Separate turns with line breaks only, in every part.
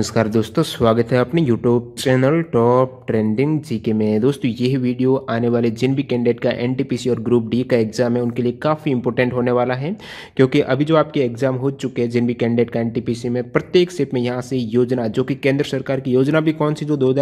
नमस्कार दोस्तों स्वागत है अपने YouTube channel top trending GK में दोस्तों यह वीडियो आने वाले जिन भी कैंडिडेट का एनटीपीसी और ग्रुप डी का एग्जाम है उनके लिए काफ़ी इंपॉर्टेंट होने वाला है क्योंकि अभी जो आपके एग्जाम हो चुके हैं जिन भी कैंडिडेट का एनटीपीसी में प्रत्येक स्टेप में यहाँ से योजना जो कि केंद्र सरकार की योजना भी कौन सी जो दो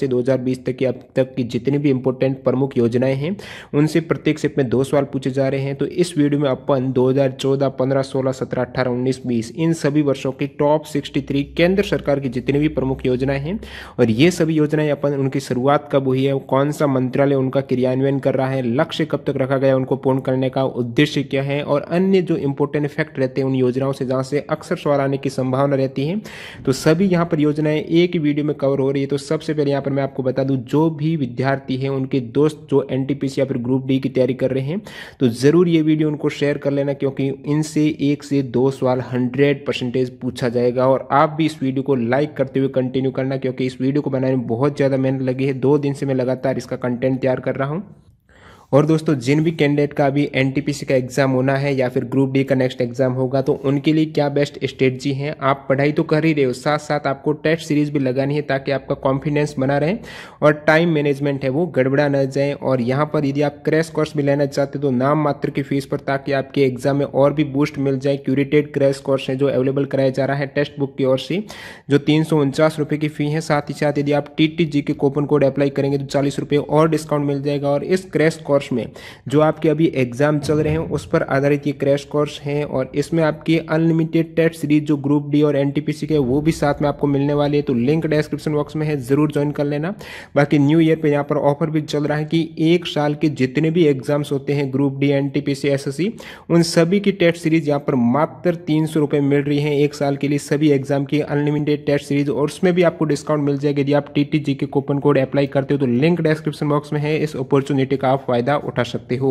से दो तक की अब तक की जितनी भी इंपॉर्टेंट प्रमुख योजनाएं हैं उनसे प्रत्येक स्टेप में दो सवाल पूछे जा रहे हैं तो इस वीडियो में अपन दो हज़ार चौदह पंद्रह सोलह सत्रह अठारह उन्नीस बीस इन सभी वर्षों के टॉप सिक्सटी थ्री केंद्र सरकार की जितनी भी प्रमुख योजनाएं हैं और ये सभी योजनाएं अपन उनकी शुरुआत कब हुई है कौन सा मंत्रालय उनका क्रियान्वयन कर रहा है लक्ष्य कब तक रखा गया उनको पूर्ण करने का उद्देश्य क्या है और अन्य जो इंपोर्टेंट इफेक्ट रहते हैं उन योजनाओं से जहाँ से अक्सर सवाल आने की संभावना रहती है तो सभी यहाँ पर योजनाएं एक ही वीडियो में कवर हो रही है तो सबसे पहले यहाँ पर मैं आपको बता दूँ जो भी विद्यार्थी हैं उनके दोस्त जो एन या फिर ग्रुप डी की तैयारी कर रहे हैं तो ज़रूर ये वीडियो उनको शेयर कर लेना क्योंकि इनसे एक से दो सवाल हंड्रेड परसेंटेज पूछा जाएगा और आप भी इस वीडियो को लाइक लाइक करते हुए कंटिन्यू करना क्योंकि इस वीडियो को बनाने में बहुत ज़्यादा मेहनत लगी है दो दिन से मैं लगातार इसका कंटेंट तैयार कर रहा हूँ और दोस्तों जिन भी कैंडिडेट का अभी एन का एग्ज़ाम होना है या फिर ग्रुप डी का नेक्स्ट एग्ज़ाम होगा तो उनके लिए क्या बेस्ट स्ट्रेटजी है आप पढ़ाई तो कर ही रहे हो साथ साथ आपको टेस्ट सीरीज भी लगानी है ताकि आपका कॉन्फिडेंस बना रहे और टाइम मैनेजमेंट है वो गड़बड़ा न जाए और यहाँ पर यदि आप क्रैश कोर्स भी लेना चाहते तो नाम मात्र की फीस पर ताकि आपके एग्जाम में और भी बूस्ट मिल जाए क्यूरेटेड क्रैश कोर्स है जो अवेलेबल कराया जा रहा है टेक्स्ट बुक की ओर से जो तीन रुपए की फ़ी है साथ ही साथ यदि आप टी के कूपन कोड अप्लाई करेंगे तो चालीस रुपये और डिस्काउंट मिल जाएगा और इस क्रैश कोर्स कोर्स में जो आपके अभी एग्जाम चल रहे हैं उस पर आधारित ये क्रैश कोर्स हैं और इसमें आपकी अनलिमिटेड टेस्ट सीरीज जो ग्रुप डी और एन के वो भी साथ में आपको मिलने वाली है तो लिंक डिस्क्रिप्शन बॉक्स में है ज़रूर ज्वाइन कर लेना बाकी न्यू ईयर पर यहाँ पर ऑफर भी चल रहा है कि एक साल के जितने भी एग्जाम्स होते हैं ग्रुप डी एन टी उन सभी की टेस्ट सीरीज यहाँ पर मात्र तीन सौ रुपये मिल रही है एक साल के लिए सभी एग्जाम की अनलिमिटेड टेस्ट सीरीज और उसमें भी आपको डिस्काउंट मिल जाएगा यदि आप टी के कूपन कोड अप्लाई करते हो तो लिंक डिस्क्रिप्शन बॉक्स में है इस अपॉर्चुनिटी का फायदा फायदा उठा सकते हो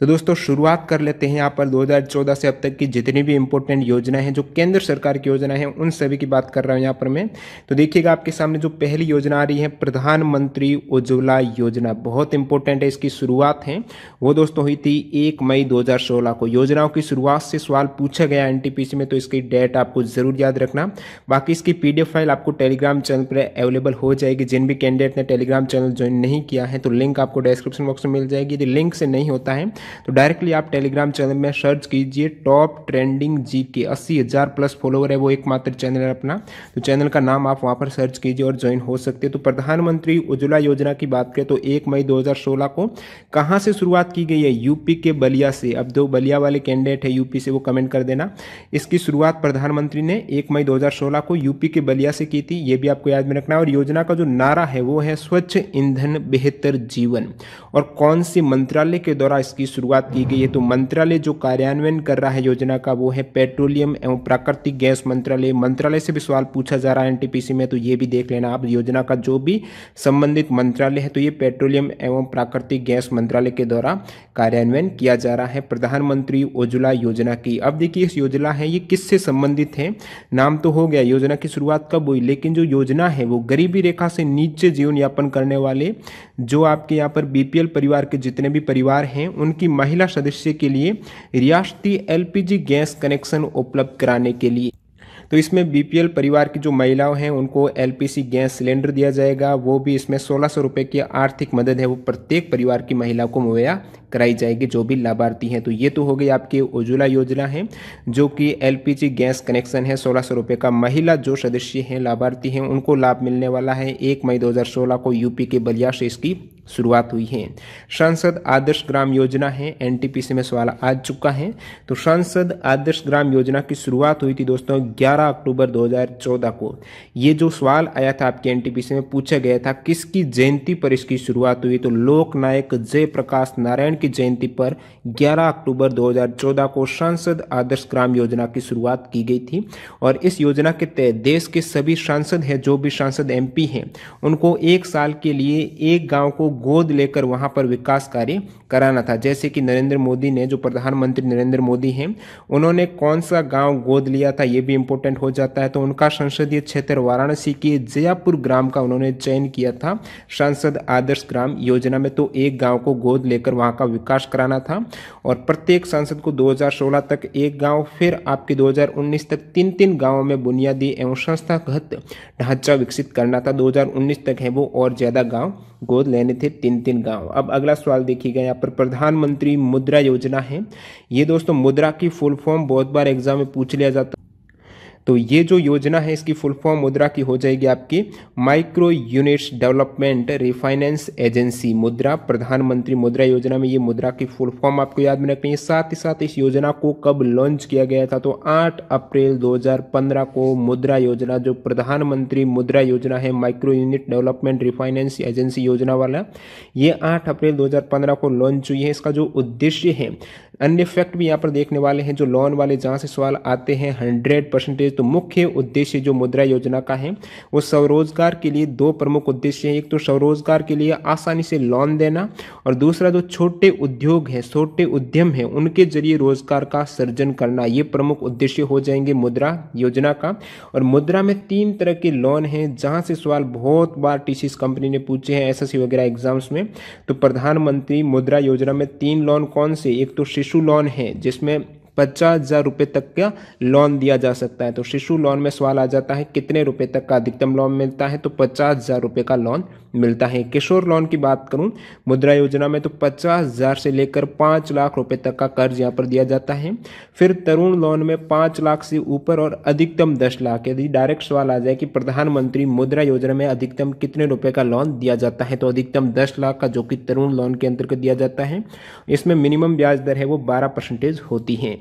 तो दोस्तों शुरुआत कर लेते हैं यहाँ पर 2014 से अब तक की जितनी भी इंपॉर्टेंट योजना है जो केंद्र सरकार की योजना है उन सभी की बात कर रहा हूँ यहाँ पर मैं तो देखिएगा आपके सामने जो पहली योजना आ रही है प्रधानमंत्री उज्ज्वला योजना बहुत इंपॉर्टेंट है इसकी शुरुआत है वो दोस्तों हुई थी एक मई दो को योजनाओं की शुरुआत से सवाल पूछा गया एन में तो इसकी डेट आपको जरूर याद रखना बाकी इसकी पी फाइल आपको टेलीग्राम चैनल पर अवेलेबल हो जाएगी जिन भी कैंडिडेट ने टेलीग्राम चैनल ज्वाइन नहीं किया है तो लिंक आपको डिस्क्रिप्शन बॉक्स में मिल जाएगी यदि लिंक से नहीं होता है तो डायरेक्टली आप टेलीग्राम चैनल में सर्च कीजिए टॉप ट्रेंडिंग जी के अस्सी हज़ार प्लस फॉलोवर है वो एकमात्र चैनल है अपना तो चैनल का नाम आप वहाँ पर सर्च कीजिए और ज्वाइन हो सकते हैं तो प्रधानमंत्री उज्ज्वला योजना की बात करें तो एक मई दो को कहाँ से शुरुआत की गई है यूपी के बलिया से अब दो बलिया वाले कैंडिडेट है यूपी से वो कमेंट कर देना इसकी शुरुआत प्रधानमंत्री ने एक मई दो को यूपी के बलिया से की थी ये भी आपको याद में रखना है और योजना का जो नारा है वो है स्वच्छ ईंधन बेहतर जीवन और कौन से मंत्रालय के द्वारा इसकी शुरुआत की गई है तो मंत्रालय जो कार्यान्वयन कर रहा है योजना का वो है पेट्रोलियम एवं प्राकृतिक गैस मंत्रालय मंत्रालय से भी सवाल पूछा जा रहा है एनटीपीसी में तो ये भी देख लेना आप योजना का जो भी संबंधित मंत्रालय है तो ये पेट्रोलियम एवं प्राकृतिक गैस मंत्रालय के द्वारा कार्यान्वयन किया जा रहा है प्रधानमंत्री उज्ज्वला योजना की अब देखिए इस योजना है ये किससे संबंधित है नाम तो हो गया योजना की शुरुआत कब हुई लेकिन जो योजना है वो गरीबी रेखा से नीचे जीवन यापन करने वाले जो आपके यहाँ पर बीपीएल परिवार के जितने भी परिवार हैं उनकी की महिला सदस्य के लिए रियासती एलपीजी गैस कनेक्शन उपलब्ध कराने के लिए तो इसमें बीपीएल परिवार की जो महिलाओं हैं उनको एलपीसी गैस सिलेंडर दिया जाएगा वो भी इसमें सोलह सौ रुपये की आर्थिक मदद है वो प्रत्येक परिवार की महिला को मुहैया कराई जाएगी जो भी लाभार्थी हैं तो ये तो हो गई आपकी उज्ज्वला योजना है जो कि एलपीजी गैस कनेक्शन है सोलह सौ का महिला जो सदस्य हैं लाभार्थी हैं उनको लाभ मिलने वाला है एक मई दो को यूपी के बलिया से इसकी शुरुआत हुई है संसद आदर्श ग्राम योजना है एनटीपीसी में सवाल आ चुका है तो संसद आदर्श ग्राम योजना की शुरुआत हुई थी दोस्तों 11 अक्टूबर 2014 को ये जो सवाल आया था आपके एनटीपीसी में पूछा गया था किसकी जयंती पर इसकी शुरुआत हुई तो लोकनायक जयप्रकाश नारायण नारायण की जयंती पर 11 अक्टूबर 2014 को सांसद आदर्श ग्राम योजना की शुरुआत की गई थी और इस योजना के तहत देश के सभी सांसद हैं जो भी सांसद एमपी हैं उनको एक साल के लिए एक गांव को गोद लेकर वहां पर विकास कार्य कराना था जैसे कि नरेंद्र मोदी ने जो प्रधानमंत्री नरेंद्र मोदी हैं उन्होंने कौन सा गाँव गोद लिया था ये भी इम्पोर्टेंट हो जाता है तो उनका संसदीय क्षेत्र वाराणसी के जयापुर ग्राम का उन्होंने चयन किया था सांसद आदर्श ग्राम योजना में तो एक गांव को गोद लेकर वहां का का विकास कराना था और प्रत्येक सांसद को 2016 तक एक गांव फिर आपके 2019 तक तीन तीन गांवों में बुनियादी एवं संस्थागत ढांचा विकसित करना था 2019 तक है वो और ज़्यादा गांव गोद लेने थे तीन तीन गांव अब अगला सवाल देखिए गया यहाँ पर प्रधानमंत्री मुद्रा योजना है ये दोस्तों मुद्रा की फुल फॉर्म बहुत बार एग्जाम में पूछ लिया जाता तो ये जो योजना है इसकी फुल फॉर्म मुद्रा की हो जाएगी आपकी micro units development refinance agency Mudra प्रधानमंत्री मुद्रा योजना में ये मुद्रा की फुल फॉर्म आपको याद में रखनी है साथ ही साथ इस योजना को कब लॉन्च किया गया था तो 8 अप्रैल 2015 को मुद्रा योजना जो प्रधानमंत्री मुद्रा योजना है micro unit development refinance agency योजना वाला ये आठ अप्रैल दो को लॉन्च हुई है इसका जो उद्देश्य है अन्य फैक्ट भी यहाँ पर देखने वाले हैं जो लोन वाले जहाँ से सवाल आते हैं हंड्रेड परसेंटेज तो मुख्य उद्देश्य जो मुद्रा योजना का है वो स्वरोजगार के लिए दो प्रमुख उद्देश्य हैं एक तो स्वरोजगार के लिए आसानी से लोन देना और दूसरा जो छोटे उद्योग हैं छोटे उद्यम हैं उनके जरिए रोजगार का सर्जन करना ये प्रमुख उद्देश्य हो जाएंगे मुद्रा योजना का और मुद्रा में तीन तरह के लोन हैं जहाँ से सवाल बहुत बार टी कंपनी ने पूछे हैं एस वगैरह एग्जाम्स में तो प्रधानमंत्री मुद्रा योजना में तीन लोन कौन से एक तो शिशु लोन है जिसमें पचास हज़ार रुपये तक का लोन दिया जा सकता है तो शिशु लोन में सवाल आ जाता है कितने रुपए तक का अधिकतम लोन मिलता है तो पचास हज़ार रुपये का लोन मिलता है किशोर लोन की बात करूं मुद्रा योजना में तो पचास हज़ार से लेकर पाँच लाख रुपए तक का कर्ज यहाँ पर दिया जाता है फिर तरुण लोन में पाँच लाख से ऊपर और अधिकतम दस लाख यदि डायरेक्ट सवाल आ जाए कि प्रधानमंत्री मुद्रा योजना में अधिकतम कितने रुपए का लोन दिया जाता है तो अधिकतम दस लाख का जो कि तरुण लोन के अंतर्गत दिया जाता है इसमें मिनिमम ब्याज दर है वो बारह परसेंटेज होती है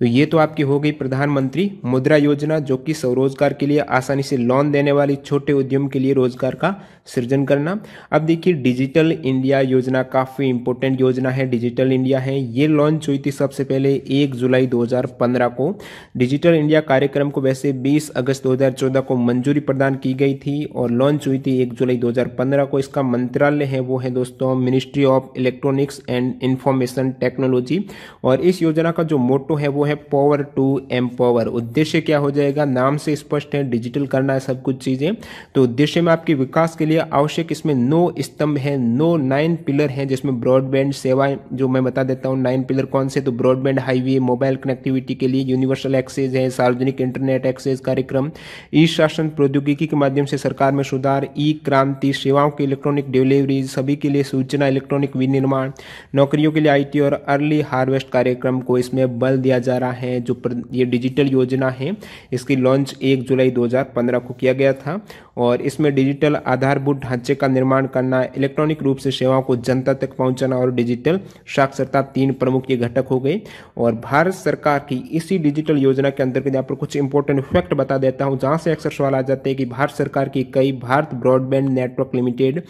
तो ये तो आपकी हो गई प्रधानमंत्री मुद्रा योजना जो कि स्वरोजगार के लिए आसानी से लोन देने वाली छोटे उद्यम के लिए रोजगार का सृजन करना अब देखिए डिजिटल इंडिया योजना काफ़ी इंपॉर्टेंट योजना है डिजिटल इंडिया है ये लॉन्च हुई थी सबसे पहले एक जुलाई 2015 को डिजिटल इंडिया कार्यक्रम को वैसे 20 अगस्त 2014 को मंजूरी प्रदान की गई थी और लॉन्च हुई थी एक जुलाई 2015 को इसका मंत्रालय है वो है दोस्तों ministry of electronics and information technology और इस योजना का जो मोटो है वो है पावर टू एम्पावर उद्देश्य क्या हो जाएगा नाम से स्पष्ट है डिजिटल करना है सब कुछ चीज़ें तो उद्देश्य में आपके विकास के लिए लिए आवश्यक इसमें नो स्तंभ है नो नाइन पिलर है जिसमें ब्रॉडबैंड सेवाएं जो मैं बता देता हूँ नाइन पिलर कौन से तो ब्रॉडबैंड हाईवे मोबाइल कनेक्टिविटी के लिए यूनिवर्सल एक्सेस है सार्वजनिक इंटरनेट एक्सेस कार्यक्रम ई शासन प्रौद्योगिकी के माध्यम से सरकार में सुधार ई क्रांति सेवाओं की इलेक्ट्रॉनिक डिलीवरी सभी के लिए सूचना इलेक्ट्रॉनिक विनिर्माण नौकरियों के लिए आई और अर्ली हार्वेस्ट कार्यक्रम को इसमें बल दिया जा रहा है जो ये डिजिटल योजना है इसकी लॉन्च एक जुलाई दो को किया गया था और इसमें डिजिटल आधारभूत ढांचे का निर्माण करना इलेक्ट्रॉनिक रूप से सेवाओं को जनता तक पहुंचाना और डिजिटल साक्षरता तीन प्रमुख ये घटक हो गए और भारत सरकार की इसी डिजिटल योजना के अंतर्गत यहाँ पर कुछ इंपॉर्टेंट फैक्ट बता देता हूँ जहाँ से अक्सर सवाल आ जाते हैं कि भारत सरकार की कई भारत ब्रॉडबैंड नेटवर्क लिमिटेड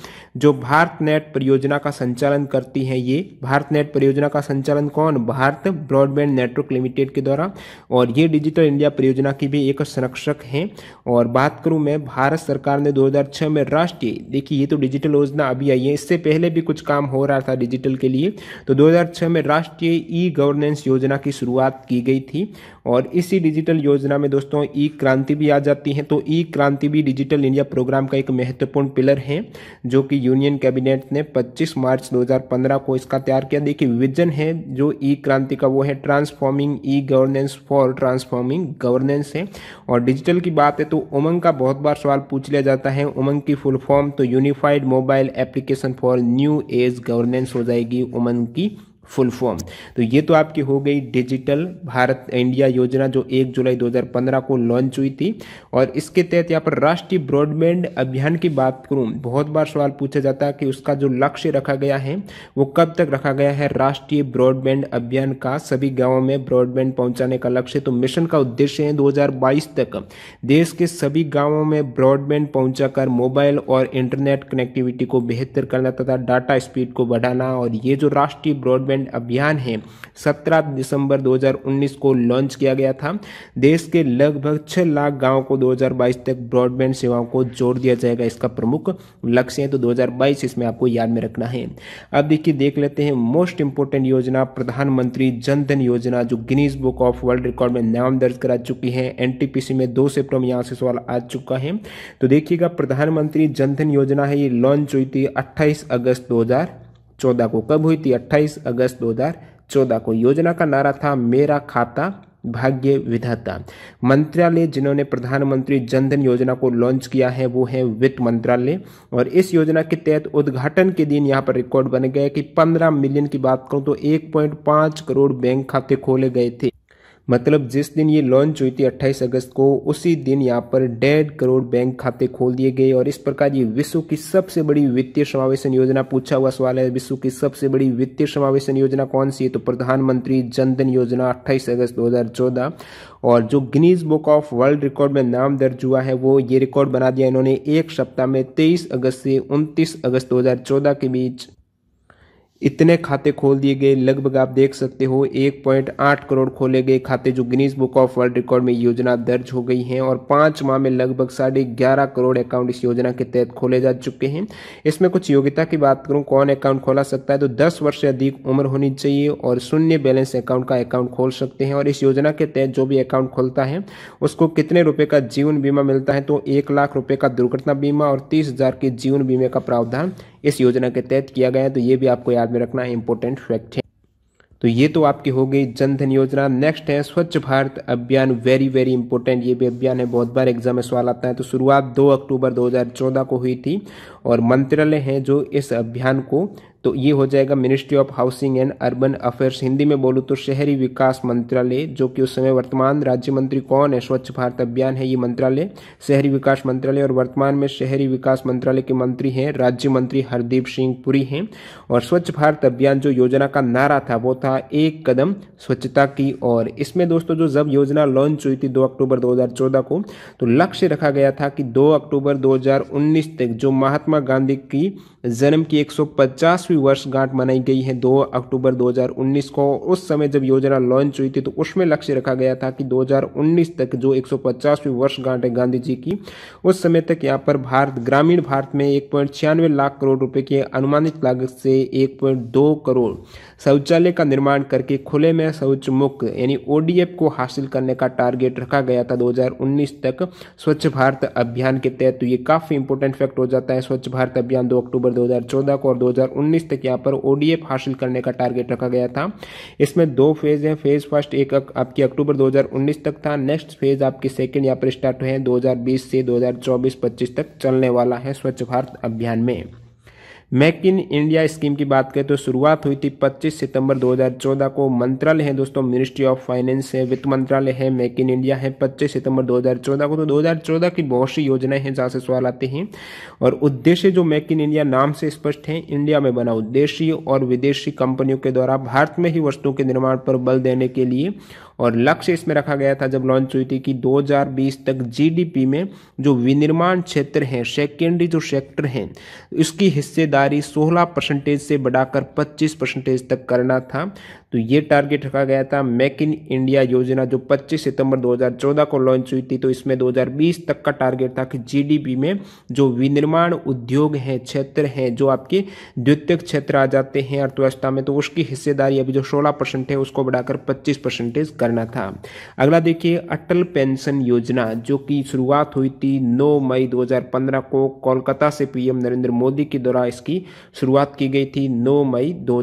जो भारत नेट परियोजना का संचालन करती है ये भारत नेट परियोजना का संचालन कौन भारत ब्रॉडबैंड नेटवर्क लिमिटेड के द्वारा और ये डिजिटल इंडिया परियोजना की भी एक संरक्षक है और बात करूँ मैं भारत सरकार ने 2006 में राष्ट्रीय देखिए ये तो डिजिटल योजना अभी आई है इससे पहले भी कुछ काम हो रहा था डिजिटल के लिए तो 2006 में राष्ट्रीय ई गवर्नेंस योजना की शुरुआत की गई थी और इसी डिजिटल योजना में दोस्तों ई क्रांति भी आ जाती है तो ई क्रांति भी डिजिटल इंडिया प्रोग्राम का एक महत्वपूर्ण पिलर है जो कि यूनियन कैबिनेट ने 25 मार्च 2015 को इसका तैयार किया देखिए विजन है जो ई क्रांति का वो है transforming e governance for transforming governance है और डिजिटल की बात है तो उमंग का बहुत बार सवाल पूछ लिया जाता है उमंग की फुल फॉर्म तो unified mobile application for new age governance हो जाएगी उमंग की फुल फॉर्म तो ये तो आपकी हो गई डिजिटल भारत इंडिया योजना जो 1 जुलाई 2015 को लॉन्च हुई थी और इसके तहत यहाँ पर राष्ट्रीय ब्रॉडबैंड अभियान की बात करूँ बहुत बार सवाल पूछा जाता है कि उसका जो लक्ष्य रखा गया है वो कब तक रखा गया है राष्ट्रीय ब्रॉडबैंड अभियान का सभी गाँवों में ब्रॉडबैंड पहुँचाने का लक्ष्य तो मिशन का उद्देश्य है दो तक देश के सभी गाँवों में ब्रॉडबैंड पहुँचा मोबाइल और इंटरनेट कनेक्टिविटी को बेहतर करना तथा डाटा स्पीड को बढ़ाना और ये जो राष्ट्रीय ब्रॉडबैंड डेवलपमेंट अभियान है 17 दिसंबर 2019 को लॉन्च किया गया था देश के लगभग 6 लाख गांव को 2022 तक ब्रॉडबैंड सेवाओं को जोड़ दिया जाएगा इसका प्रमुख लक्ष्य है तो 2022 इसमें आपको याद में रखना है अब देखिए देख लेते हैं मोस्ट इंपोर्टेंट योजना प्रधानमंत्री जनधन योजना जो Guinness book of world record में नाम दर्ज करा चुकी है एनटीपीसी में दो से प्रम यहाँ से सवाल आ चुका है तो देखिएगा प्रधानमंत्री जनधन योजना है ये लॉन्च हुई थी अट्ठाईस अगस्त दो 2014 को कब हुई थी 28 अगस्त 2014 को योजना का नारा था मेरा खाता भाग्य विधाता मंत्रालय जिन्होंने प्रधानमंत्री जनधन योजना को लॉन्च किया है वो है वित्त मंत्रालय और इस योजना के तहत उद्घाटन के दिन यहाँ पर रिकॉर्ड बन गया कि 15 मिलियन की बात करूँ तो 1.5 करोड़ बैंक खाते खोले गए थे मतलब जिस दिन ये लॉन्च हुई थी 28 अगस्त को उसी दिन यहाँ पर डेढ़ करोड़ बैंक खाते खोल दिए गए और इस प्रकार ये विश्व की सबसे बड़ी वित्तीय समावेशन योजना पूछा हुआ सवाल है विश्व की सबसे बड़ी वित्तीय समावेशन योजना कौन सी है तो प्रधानमंत्री जनधन योजना 28 अगस्त 2014 और जो Guinness book of world record में नाम दर्ज हुआ है वो ये रिकॉर्ड बना दिया इन्होंने एक सप्ताह में तेईस अगस्त से उनतीस अगस्त दो के बीच इतने खाते खोल दिए गए लगभग आप देख सकते हो 1.8 करोड़ खोले गए खाते जो Guinness book of world record में योजना दर्ज हो गई हैं और पाँच माह में लगभग साढ़े ग्यारह करोड़ अकाउंट इस योजना के तहत खोले जा चुके हैं इसमें कुछ योग्यता की बात करूं कौन अकाउंट खोला सकता है तो दस वर्ष से अधिक उम्र होनी चाहिए और शून्य बैलेंस अकाउंट का अकाउंट खोल सकते हैं और इस योजना के तहत जो भी अकाउंट खोलता है उसको कितने रुपये का जीवन बीमा मिलता है तो एक लाख रुपये का दुर्घटना बीमा और तीस की जीवन बीमे का प्रावधान इस योजना के तहत किया गया तो ये भी आपको याद में रखना इंपॉर्टेंट फैक्ट है तो ये तो आपकी हो गई जन धन योजना नेक्स्ट है स्वच्छ भारत अभियान वेरी वेरी इंपॉर्टेंट ये भी अभियान है बहुत बार एग्जाम में सवाल आता है तो शुरुआत 2 अक्टूबर 2014 को हुई थी और मंत्रालय है जो इस अभियान को तो ये हो जाएगा ministry of housing and urban affairs Hindi में बोलूँ तो शहरी विकास मंत्रालय जो कि उस समय वर्तमान राज्य मंत्री कौन है स्वच्छ भारत अभियान है ये मंत्रालय शहरी विकास मंत्रालय और वर्तमान में शहरी विकास मंत्रालय के मंत्री हैं राज्य मंत्री हरदीप सिंह पुरी हैं और स्वच्छ भारत अभियान जो योजना का नारा था वो था एक कदम स्वच्छता की और इसमें दोस्तों जो जब योजना लॉन्च हुई थी दो अक्टूबर दो को तो लक्ष्य रखा गया था कि दो अक्टूबर दो तक जो महात्मा गांधी की जन्म की 150वीं वर्षगांठ मनाई गई है 2 अक्टूबर 2019 को उस समय जब योजना लॉन्च हुई थी तो उसमें लक्ष्य रखा गया था कि 2019 तक जो 150वीं वर्षगांठ है गांधी जी की उस समय तक यहाँ पर भारत ग्रामीण भारत में एक लाख करोड़ रुपए की अनुमानित लागत से एक करोड़ शौचालय का निर्माण करके खुले में शौच मुक्त यानी ओडीएफ को हासिल करने का टारगेट रखा गया था 2019 तक स्वच्छ भारत अभियान के तहत तो ये काफ़ी इंपोर्टेंट फैक्ट हो जाता है स्वच्छ भारत अभियान 2 अक्टूबर 2014 को और 2019 तक यहाँ पर ओडीएफ हासिल करने का टारगेट रखा गया था इसमें दो फेज हैं फेज फर्स्ट एक आपकी अक्टूबर 2019 तक था नेक्स्ट फेज आपकी सेकेंड यहाँ पर स्टार्ट हुए हैं 2020 से 2024-25 तक चलने वाला है स्वच्छ भारत अभियान में मेक इन इंडिया स्कीम की बात करें तो शुरुआत हुई थी 25 सितंबर 2014 को मंत्रालय है दोस्तों मिनिस्ट्री ऑफ फाइनेंस है वित्त मंत्रालय है मेक इन इंडिया है 25 सितंबर 2014 को तो 2014 की बहुत सी योजनाएं हैं जहाँ से सवाल आते हैं और उद्देश्य जो मेक इन इंडिया नाम से स्पष्ट है इंडिया में बना उद्देश्य और विदेशी कंपनियों के द्वारा भारत में ही वस्तुओं के निर्माण पर बल देने के लिए और लक्ष्य इसमें रखा गया था जब लॉन्च हुई थी कि 2020 तक जीडीपी में जो विनिर्माण क्षेत्र हैं सेकेंडरी जो सेक्टर हैं उसकी हिस्सेदारी 16 परसेंटेज से बढ़ाकर 25 परसेंटेज तक करना था तो ये टारगेट रखा गया था मेक इन इंडिया योजना जो 25 सितंबर 2014 को लॉन्च हुई थी तो इसमें 2020 तक का टारगेट था कि जीडीपी में जो विनिर्माण उद्योग हैं क्षेत्र हैं जो आपके द्वितीय क्षेत्र आ जाते हैं अर्थव्यवस्था में तो उसकी हिस्सेदारी अभी जो 16 परसेंट है उसको बढ़ाकर 25 परसेंटेज करना था अगला देखिए अटल पेंशन योजना जो कि शुरुआत हुई थी नौ मई दो को कोलकाता से पीएम नरेंद्र मोदी के द्वारा इसकी शुरुआत की गई थी नौ मई दो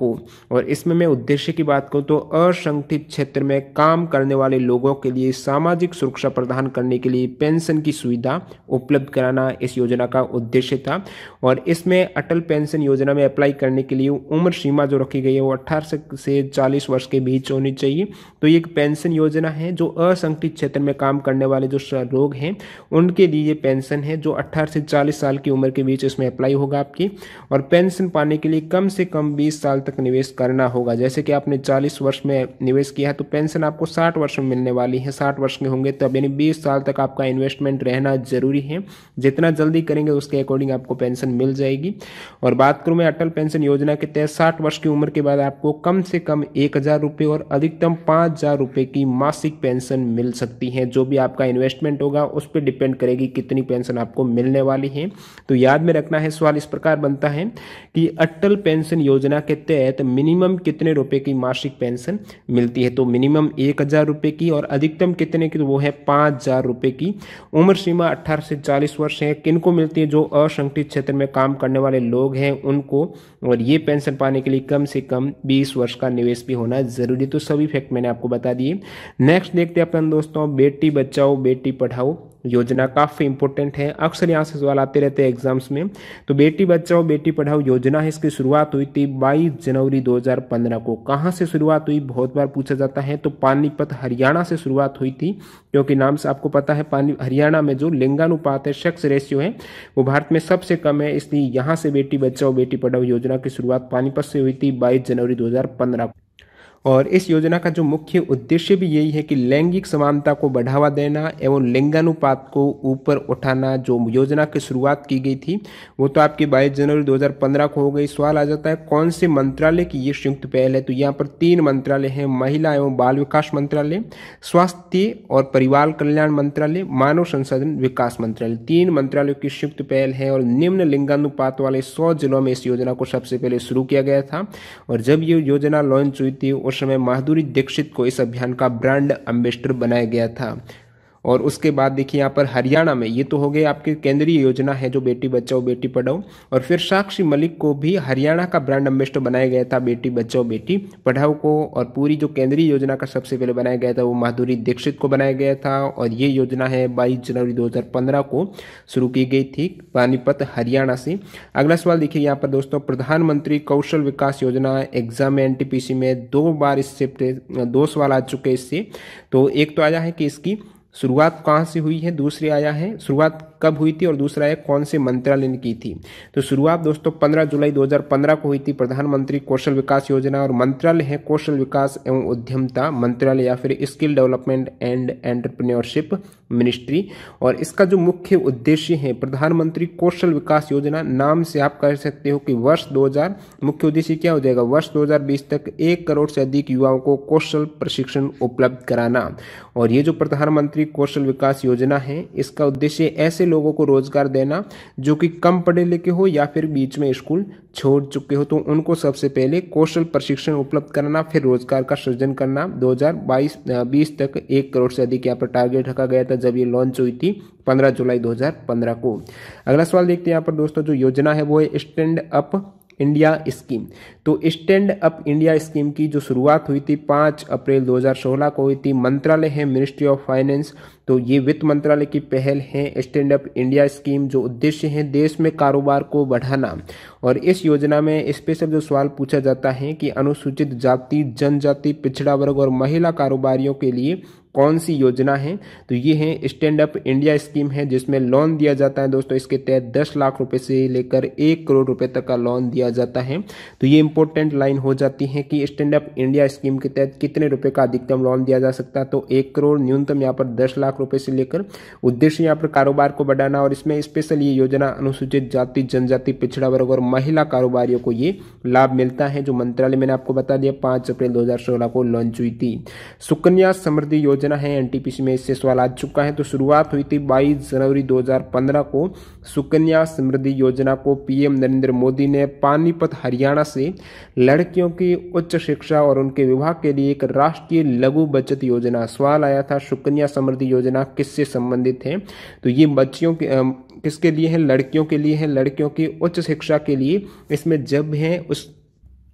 को और इसमें मैं उद्देश्य की बात करूँ तो असंगठित क्षेत्र में काम करने वाले लोगों के लिए सामाजिक सुरक्षा प्रदान करने के लिए पेंशन की सुविधा उपलब्ध कराना इस योजना का उद्देश्य था और इसमें अटल पेंशन योजना में अप्लाई करने के लिए उम्र सीमा जो रखी गई है वो अट्ठारह से चालीस वर्ष के बीच होनी चाहिए तो ये एक पेंशन योजना है जो असंगठित क्षेत्र में काम करने वाले जो लोग हैं उनके लिए ये पेंशन है जो अट्ठारह से चालीस साल की उम्र के बीच इसमें अप्लाई होगा आपकी और पेंशन पाने के लिए कम से कम बीस साल तक निवेश करना होगा होगा जैसे कि आपने 40 वर्ष में निवेश किया है तो पेंशन आपको 60 वर्ष में मिलने वाली है 60 वर्ष के होंगे तब यानी बीस साल तक आपका इन्वेस्टमेंट रहना जरूरी है जितना जल्दी करेंगे उसके अकॉर्डिंग आपको पेंशन मिल जाएगी और बात करूँ मैं अटल पेंशन योजना के तहत साठ वर्ष की उम्र के बाद आपको कम से कम एक और अधिकतम पाँच की मासिक पेंशन मिल सकती है जो भी आपका इन्वेस्टमेंट होगा उस पर डिपेंड करेगी कितनी पेंशन आपको मिलने वाली है तो याद में रखना है सवाल इस प्रकार बनता है कि अटल पेंशन योजना के तहत मिनिमम कितनी कितने रुपए की मासिक पेंशन मिलती है तो मिनिमम एक हज़ार रुपये की और अधिकतम कितने की तो वो है पाँच हज़ार रुपये की उम्र सीमा अट्ठारह से चालीस वर्ष है किनको मिलती है जो असंगठित क्षेत्र में काम करने वाले लोग हैं उनको और ये पेंशन पाने के लिए कम से कम बीस वर्ष का निवेश भी होना जरूरी तो सभी फैक्ट मैंने आपको बता दिए नेक्स्ट देखते हैं अपन दोस्तों बेटी बचाओ बेटी पढ़ाओ योजना काफ़ी इंपॉर्टेंट है अक्सर यहाँ से सवाल आते रहते हैं एग्जाम्स में तो बेटी बचाओ बेटी पढ़ाओ योजना है इसकी शुरुआत हुई थी बाईस जनवरी 2015 को कहाँ से शुरुआत हुई बहुत बार पूछा जाता है तो पानीपत हरियाणा से शुरुआत हुई थी क्योंकि नाम से आपको पता है पानी हरियाणा में जो लिंगानुपात है शख्स रेशियो है वो भारत में सबसे कम है इसलिए यहाँ से बेटी बचाओ बेटी पढ़ाओ योजना की शुरुआत पानीपत से हुई थी बाईस जनवरी दो को और इस योजना का जो मुख्य उद्देश्य भी यही है कि लैंगिक समानता को बढ़ावा देना एवं लिंगानुपात को ऊपर उठाना जो योजना की शुरुआत की गई थी वो तो आपकी 22 जनवरी 2015 को हो गई सवाल आ जाता है कौन से मंत्रालय की ये संयुक्त पहल है तो यहाँ पर तीन मंत्रालय हैं महिला एवं बाल विकास मंत्रालय स्वास्थ्य और परिवार कल्याण मंत्रालय मानव संसाधन विकास मंत्रालय तीन मंत्रालयों की संयुक्त पहल है और निम्न लिंगानुपात वाले सौ जिलों में इस योजना को सबसे पहले शुरू किया गया था और जब ये योजना लॉन्च हुई थी उस समय माधुरी दीक्षित को इस अभियान का ब्रांड एम्बेसडर बनाया गया था और उसके बाद देखिए यहाँ पर हरियाणा में ये तो हो गए आपकी केंद्रीय योजना है जो बेटी बचाओ बेटी पढ़ाओ और फिर साक्षी मलिक को भी हरियाणा का ब्रांड एम्बेसडर बनाया गया था बेटी बचाओ बेटी पढ़ाओ को और पूरी जो केंद्रीय योजना का सबसे पहले बनाया गया था वो माधुरी दीक्षित को बनाया गया था और ये योजना है बाईस जनवरी दो को शुरू की गई थी पानीपत हरियाणा से अगला सवाल देखिए यहाँ पर दोस्तों प्रधानमंत्री कौशल विकास योजना एग्जाम में में दो बार इससे दो सवाल आ चुके इससे तो एक तो आया है कि इसकी शुरुआत कहाँ से हुई है दूसरी आया है शुरुआत कब हुई थी और दूसरा है कौन से मंत्रालय ने की थी तो शुरुआत दोस्तों पंद्रह जुलाई 2015 को हुई थी प्रधानमंत्री कौशल विकास योजना और मंत्रालय है कौशल विकास एवं उद्यमता मंत्रालय या फिर skill development and entrepreneurship ministry और इसका जो मुख्य उद्देश्य है प्रधानमंत्री कौशल विकास योजना नाम से आप कह सकते हो कि वर्ष 2000 मुख्य उद्देश्य क्या हो जाएगा वर्ष 2020 तक एक करोड़ से अधिक युवाओं को कौशल प्रशिक्षण उपलब्ध कराना और ये जो प्रधानमंत्री कौशल विकास योजना है इसका उद्देश्य ऐसे लोगों को रोज़गार देना जो कि कम पढ़े लिखे हो या फिर बीच में स्कूल छोड़ चुके हो तो उनको सबसे पहले कौशल प्रशिक्षण उपलब्ध कराना फिर रोजगार का सृजन करना 2022 20 तक एक करोड़ से अधिक यहाँ पर टारगेट रखा गया था जब ये लॉन्च हुई थी 15 जुलाई 2015 को अगला सवाल देखते हैं यहाँ पर दोस्तों जो योजना है वो है स्टैंड अप इंडिया स्कीम तो स्टैंड अप इंडिया स्कीम की जो शुरुआत हुई थी पाँच अप्रैल 2016 को हुई थी मंत्रालय है मिनिस्ट्री ऑफ फाइनेंस तो ये वित्त मंत्रालय की पहल है स्टैंड अप इंडिया स्कीम जो उद्देश्य है देश में कारोबार को बढ़ाना और इस योजना में स्पेशल जो सवाल पूछा जाता है कि अनुसूचित जाति जनजाति पिछड़ा वर्ग और महिला कारोबारियों के लिए कौन सी योजना है तो ये है स्टैंड अप इंडिया स्कीम है जिसमें लोन दिया जाता है दोस्तों इसके तहत दस लाख रुपए से लेकर एक करोड़ रुपए तक का लोन दिया जाता है तो ये इंपॉर्टेंट लाइन हो जाती है कि स्टैंड अप इंडिया स्कीम के तहत कितने रुपए का अधिकतम लोन दिया जा सकता है तो एक करोड़ न्यूनतम यहाँ पर दस लाख रुपए से लेकर उद्देश्य यहाँ पर कारोबार को बढ़ाना और इसमें स्पेशल ये योजना अनुसूचित जाति जनजाति पिछड़ा वर्ग और महिला कारोबारियों को ये लाभ मिलता है जो मंत्रालय मैंने आपको बता दिया पांच अप्रैल दो को लॉन्च हुई थी सुकन्या समृद्धि योजना योजना है एनटीपीसी में इससे सवाल आ चुका है तो शुरुआत हुई थी बाईस जनवरी 2015 को सुकन्या समृद्धि योजना को पीएम नरेंद्र मोदी ने पानीपत हरियाणा से लड़कियों की उच्च शिक्षा और उनके विवाह के लिए एक राष्ट्रीय लघु बचत योजना सवाल आया था सुकन्या समृद्धि योजना किससे संबंधित है तो ये बच्चियों के किसके लिए है लड़कियों के लिए है लड़कियों की उच्च शिक्षा के लिए इसमें जब है उस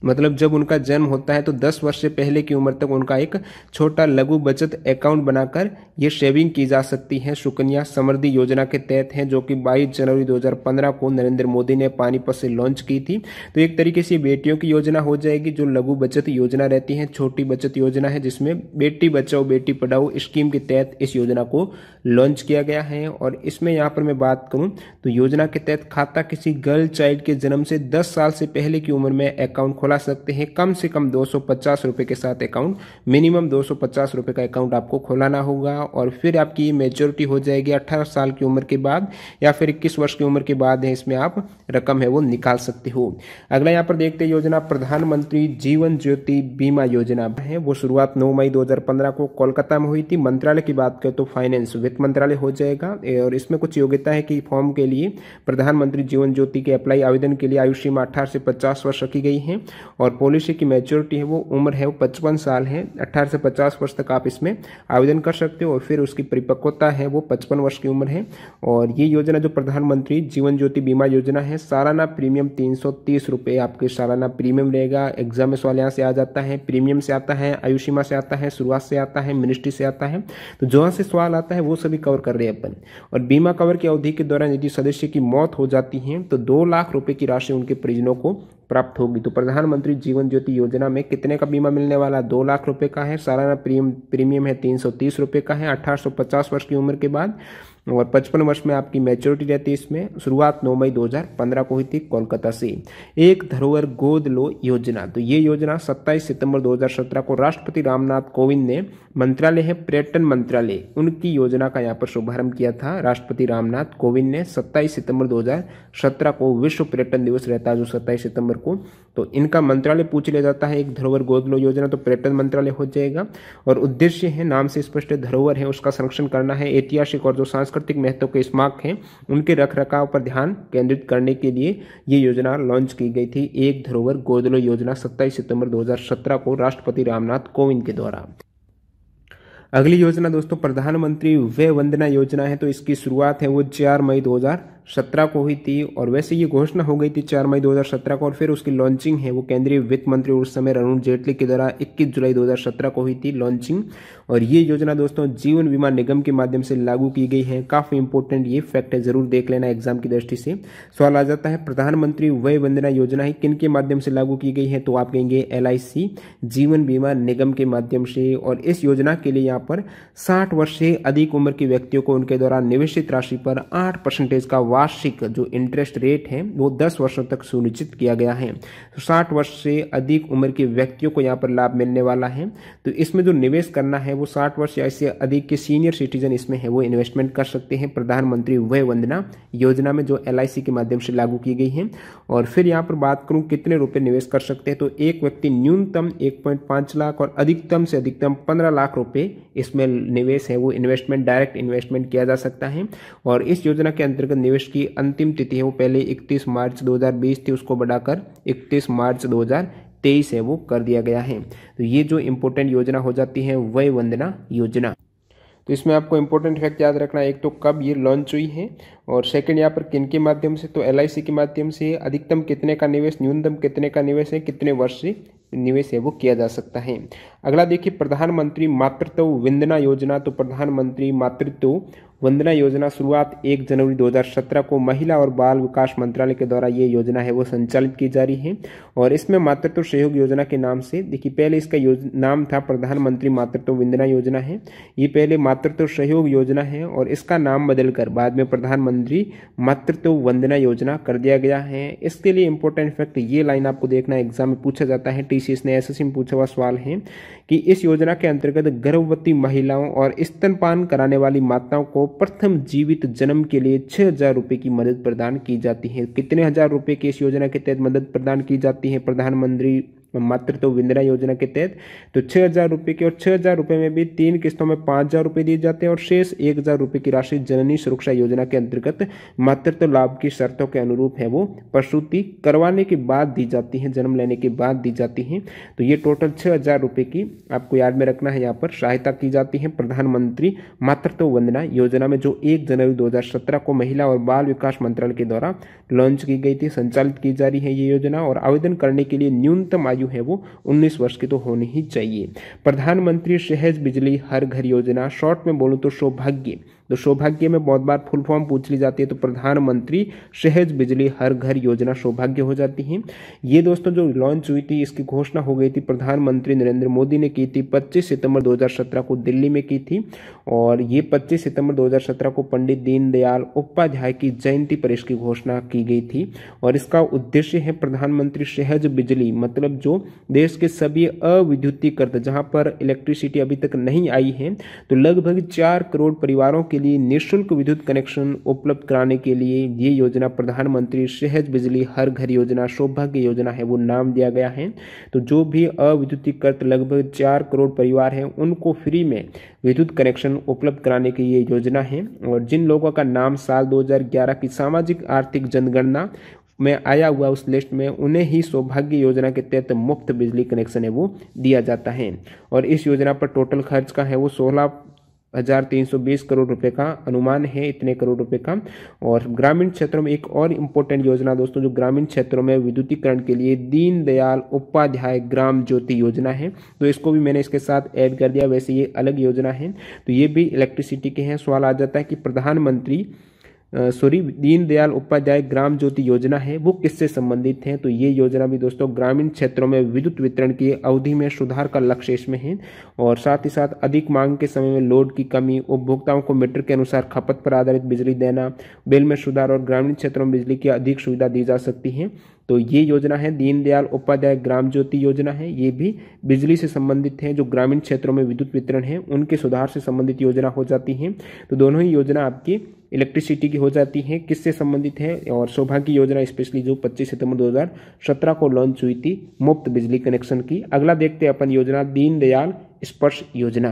मतलब जब उनका जन्म होता है तो 10 वर्ष से पहले की उम्र तक उनका एक छोटा लघु बचत अकाउंट बनाकर ये सेविंग की जा सकती है सुकन्या समृद्धि योजना के तहत है जो कि 22 जनवरी 2015 को नरेंद्र मोदी ने पानीपत से लॉन्च की थी तो एक तरीके से बेटियों की योजना हो जाएगी जो लघु बचत योजना रहती है छोटी बचत योजना है जिसमें बेटी बचाओ बेटी पढ़ाओ स्कीम के तहत इस योजना को लॉन्च किया गया है और इसमें यहाँ पर मैं बात करूँ तो योजना के तहत खाता किसी गर्ल चाइल्ड के जन्म से दस साल से पहले की उम्र में अकाउंट खोला सकते हैं कम से कम दो सौ के साथ अकाउंट मिनिमम दो सौ का अकाउंट आपको खोलाना होगा और फिर आपकी मेच्योरिटी हो जाएगी अट्ठारह साल की उम्र के बाद या फिर इक्कीस वर्ष की उम्र के बाद है इसमें आप रकम है वो निकाल सकते हो अगला यहाँ पर देखते योजना प्रधानमंत्री जीवन ज्योति बीमा योजना है वो शुरुआत नौ मई दो को कोलकाता में हुई थी मंत्रालय की बात करें तो फाइनेंस वित्त मंत्रालय हो जाएगा और इसमें कुछ योग्यता है कि फॉर्म के लिए प्रधानमंत्री जीवन ज्योति के अप्लाई आवेदन के लिए आयुष सीमा अठारह से पचास वर्ष रखी गई है और पॉलिसी की मेच्योरिटी है वो उम्र है वो पचपन साल है अट्ठारह से पचास वर्ष तक आप इसमें आवेदन कर सकते हो और फिर उसकी परिपक्वता है वो पचपन वर्ष की उम्र है और ये योजना जो प्रधानमंत्री जीवन ज्योति बीमा योजना है सालाना प्रीमियम तीन सौ तीस रुपये आपके सालाना प्रीमियम रहेगा एग्जाम सवाल यहाँ से आ जाता है प्रीमियम से आता है आयुषीमा से आता है शुरुआत से आता है मिनिस्ट्री से आता है तो जहाँ से सवाल आता है वो सभी कवर कर रहे हैं अपन और बीमा कवर की अवधि के दौरान यदि सदस्य की मौत हो जाती है तो दो लाख रुपये की राशि उनके परिजनों को प्राप्त होगी तो प्रधानमंत्री जीवन ज्योति योजना में कितने का बीमा मिलने वाला है दो लाख रुपए का है सालाना प्रीमियम प्रीमियम है तीन सौ तीस रुपये का है अठारह सौ पचास वर्ष की उम्र के बाद और पचपन वर्ष में आपकी मेच्योरिटी रहती है इसमें शुरुआत 9 मई 2015 को हुई थी कोलकाता से एक धरोहर गोद लो योजना तो ये योजना 27 सितंबर 2017 को राष्ट्रपति रामनाथ कोविंद ने मंत्रालय है पर्यटन मंत्रालय उनकी योजना का यहाँ पर शुभारंभ किया था राष्ट्रपति रामनाथ कोविंद ने 27 सितंबर 2017 को विश्व पर्यटन दिवस रहता है जो सत्ताईस सितंबर को तो इनका मंत्रालय पूछ लिया जाता है एक धरोहर गोद लो योजना तो पर्यटन मंत्रालय हो जाएगा और उद्देश्य है नाम से स्पष्ट धरोहर है उसका संरक्षण करना है ऐतिहासिक और जो सांस्कृतिक सांस्कृतिक महत्व के स्मारक हैं उनके रख रखाव पर ध्यान केंद्रित करने के लिए ये योजना लॉन्च की गई थी एक धरोहर गोदलो योजना सत्ताईस सितंबर 2017 को राष्ट्रपति रामनाथ कोविंद के द्वारा अगली योजना दोस्तों प्रधानमंत्री वे वंदना योजना है तो इसकी शुरुआत है वो चार मई दो सत्रह को हुई थी और वैसे ये घोषणा हो गई थी चार मई 2017 को और फिर उसकी लॉन्चिंग है वो केंद्रीय वित्त मंत्री उस समय अरुण जेटली के द्वारा 21 जुलाई 2017 को हुई थी लॉन्चिंग और ये योजना दोस्तों जीवन बीमा निगम के माध्यम से लागू की गई है काफ़ी इंपॉर्टेंट ये फैक्ट है जरूर देख लेना एग्जाम की दृष्टि से सवाल आ जाता है प्रधानमंत्री वय वंदना योजना है किन के माध्यम से लागू की गई है तो आप कहेंगे एल जीवन बीमा निगम के माध्यम से और इस योजना के लिए यहाँ पर साठ वर्ष से अधिक उम्र के व्यक्तियों को उनके द्वारा निवेशित राशि पर आठ परसेंटेज का वार्षिक जो इंटरेस्ट रेट है वो दस वर्षों तक सुनिश्चित किया गया है तो साठ वर्ष से अधिक उम्र के व्यक्तियों को यहाँ पर लाभ मिलने वाला है तो इसमें जो निवेश करना है वो साठ वर्ष या इससे अधिक के सीनियर सिटीजन इसमें है वो इन्वेस्टमेंट कर सकते हैं प्रधानमंत्री वय वंदना योजना में जो एल के माध्यम से लागू की गई है और फिर यहाँ पर बात करूँ कितने रुपये निवेश कर सकते हैं तो एक व्यक्ति न्यूनतम एक लाख और अधिकतम से अधिकतम पंद्रह लाख रुपये इसमें निवेश है वो इन्वेस्टमेंट डायरेक्ट इन्वेस्टमेंट किया जा सकता है और इस योजना के अंतर्गत निवेश अध्यक्ष की अंतिम तिथि है वो पहले 31 मार्च 2020 थी उसको बढ़ाकर 31 मार्च 2023 है वो कर दिया गया है तो ये जो इम्पोर्टेंट योजना हो जाती है वय वंदना योजना तो इसमें आपको इम्पोर्टेंट फैक्ट याद रखना एक तो कब ये लॉन्च हुई है और सेकंड यहाँ पर किन के माध्यम से तो एल के माध्यम से अधिकतम कितने का निवेश न्यूनतम कितने का निवेश है कितने वर्ष से निवेश है वो किया जा सकता है अगला देखिए प्रधानमंत्री मातृत्व वंदना योजना तो प्रधानमंत्री मातृत्व वंदना योजना शुरुआत 1 जनवरी 2017 को महिला और बाल विकास मंत्रालय के द्वारा ये योजना है वो संचालित की जा रही है और इसमें मातृत्व सहयोग योजना के नाम से देखिए पहले इसका नाम था प्रधानमंत्री मातृत्व वंदना योजना है ये पहले मातृत्व सहयोग योजना है और इसका नाम बदलकर बाद में प्रधानमंत्री मातृत्व वंदना योजना कर दिया गया है इसके लिए इंपॉर्टेंट फैक्ट ये लाइन आपको देखना एग्जाम में पूछा जाता है टी ने एस में पूछा हुआ सवाल है कि इस योजना के अंतर्गत गर्भवती महिलाओं और स्तनपान कराने वाली माताओं को प्रथम जीवित जन्म के लिए छह हजार रुपए की मदद प्रदान की जाती है कितने हजार रुपए की इस योजना के तहत मदद प्रदान की जाती है प्रधानमंत्री मात्र तो इंदिरा योजना के तहत तो छः हज़ार रुपये की और छः हज़ार रुपये में भी तीन किस्तों में पाँच हज़ार रुपये दिए जाते हैं और शेष एक हज़ार रुपये की राशि जननी सुरक्षा योजना के अंतर्गत मातृत्व लाभ की शर्तों के अनुरूप है वो प्रसूति करवाने के बाद दी जाती है जन्म लेने के बाद दी जाती है तो ये टोटल छः हज़ार रुपये की आपको याद में रखना है यहाँ पर सहायता की जाती है प्रधानमंत्री मातृत्व वंदना योजना में जो एक जनवरी 2017 को महिला और बाल विकास मंत्रालय के द्वारा लॉन्च की गई थी संचालित की जा रही है ये योजना और आवेदन करने के लिए न्यूनतम आयु जो है वो 19 वर्ष की तो होनी ही चाहिए प्रधानमंत्री सहज बिजली हर घर योजना शॉर्ट में बोलूँ तो सौभाग्य तो सौभाग्य में बहुत बार फुल फॉर्म पूछ ली जाती है तो प्रधानमंत्री सहज बिजली हर घर योजना सौभाग्य हो जाती है ये दोस्तों जो लॉन्च हुई थी इसकी घोषणा हो गई थी प्रधानमंत्री नरेंद्र मोदी ने की थी पच्चीस सितंबर 2017 को दिल्ली में की थी और ये 25 सितंबर 2017 को पंडित दीनदयाल उपाध्याय की जयंती पर इसकी घोषणा की गई थी और इसका उद्देश्य है प्रधानमंत्री सहज बिजली मतलब जो देश के सभी अविद्युतीकृत जहां पर इलेक्ट्रिसिटी अभी तक नहीं आई है तो लगभग चार करोड़ परिवारों के के लिए निःशुल्क विद्युत कनेक्शन उपलब्ध कराने के लिए ये योजना प्रधानमंत्री सहज बिजली हर घर योजना सौभाग्य योजना है वो नाम दिया गया है तो जो भी अविद्युतीकृत लगभग चार करोड़ परिवार हैं उनको फ्री में विद्युत कनेक्शन उपलब्ध कराने की ये योजना है और जिन लोगों का नाम साल दो की सामाजिक आर्थिक जनगणना में आया हुआ उस लिस्ट में उन्हें ही सौभाग्य योजना के तहत मुफ्त बिजली कनेक्शन है वो दिया जाता है और इस योजना पर टोटल खर्च का है वो सोलह हजार तीन सौ बीस करोड़ रुपए का अनुमान है इतने करोड़ रुपए का और ग्रामीण क्षेत्रों में एक और इम्पोर्टेंट योजना दोस्तों जो ग्रामीण क्षेत्रों में विद्युतीकरण के लिए दीनदयाल उपाध्याय ग्राम ज्योति योजना है तो इसको भी मैंने इसके साथ ऐड कर दिया वैसे ये अलग योजना है तो ये भी इलेक्ट्रिसिटी के हैं सवाल आ जाता है कि प्रधानमंत्री सॉरी दीनदयाल उपाध्याय ग्राम ज्योति योजना है वो किससे संबंधित हैं तो ये योजना भी दोस्तों ग्रामीण क्षेत्रों में विद्युत वितरण की अवधि में सुधार का लक्ष्य इसमें है और साथ ही साथ अधिक मांग के समय में लोड की कमी उपभोक्ताओं को मीटर के अनुसार खपत पर आधारित बिजली देना बिल में सुधार और ग्रामीण क्षेत्रों में बिजली की अधिक सुविधा दी जा सकती है तो ये योजना है दीनदयाल उपाध्याय ग्राम ज्योति योजना है ये भी बिजली से संबंधित है जो ग्रामीण क्षेत्रों में विद्युत वितरण है उनके सुधार से संबंधित योजना हो जाती है तो दोनों ही योजना आपकी इलेक्ट्रिसिटी की हो जाती है किससे संबंधित है और सौभाग्य योजना स्पेशली जो 25 सितंबर 2017 को लॉन्च हुई थी मुफ्त बिजली कनेक्शन की अगला देखते हैं अपन योजना दीनदयाल स्पर्श योजना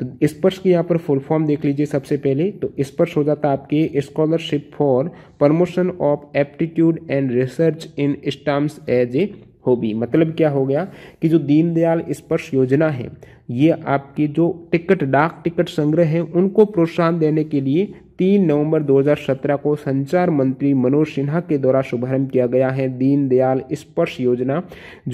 तो स्पर्श की यहाँ पर फुल फॉर्म देख लीजिए सबसे पहले तो स्पर्श हो जाता है आपके scholarship for promotion of aptitude and research in stamps as a hobby मतलब क्या हो गया कि जो दीनदयाल स्पर्श योजना है ये आपकी जो टिकट डाक टिकट संग्रह है उनको प्रोत्साहन देने के लिए तीन नवंबर 2017 को संचार मंत्री मनोज सिन्हा के द्वारा शुभारंभ किया गया है दीनदयाल स्पर्श योजना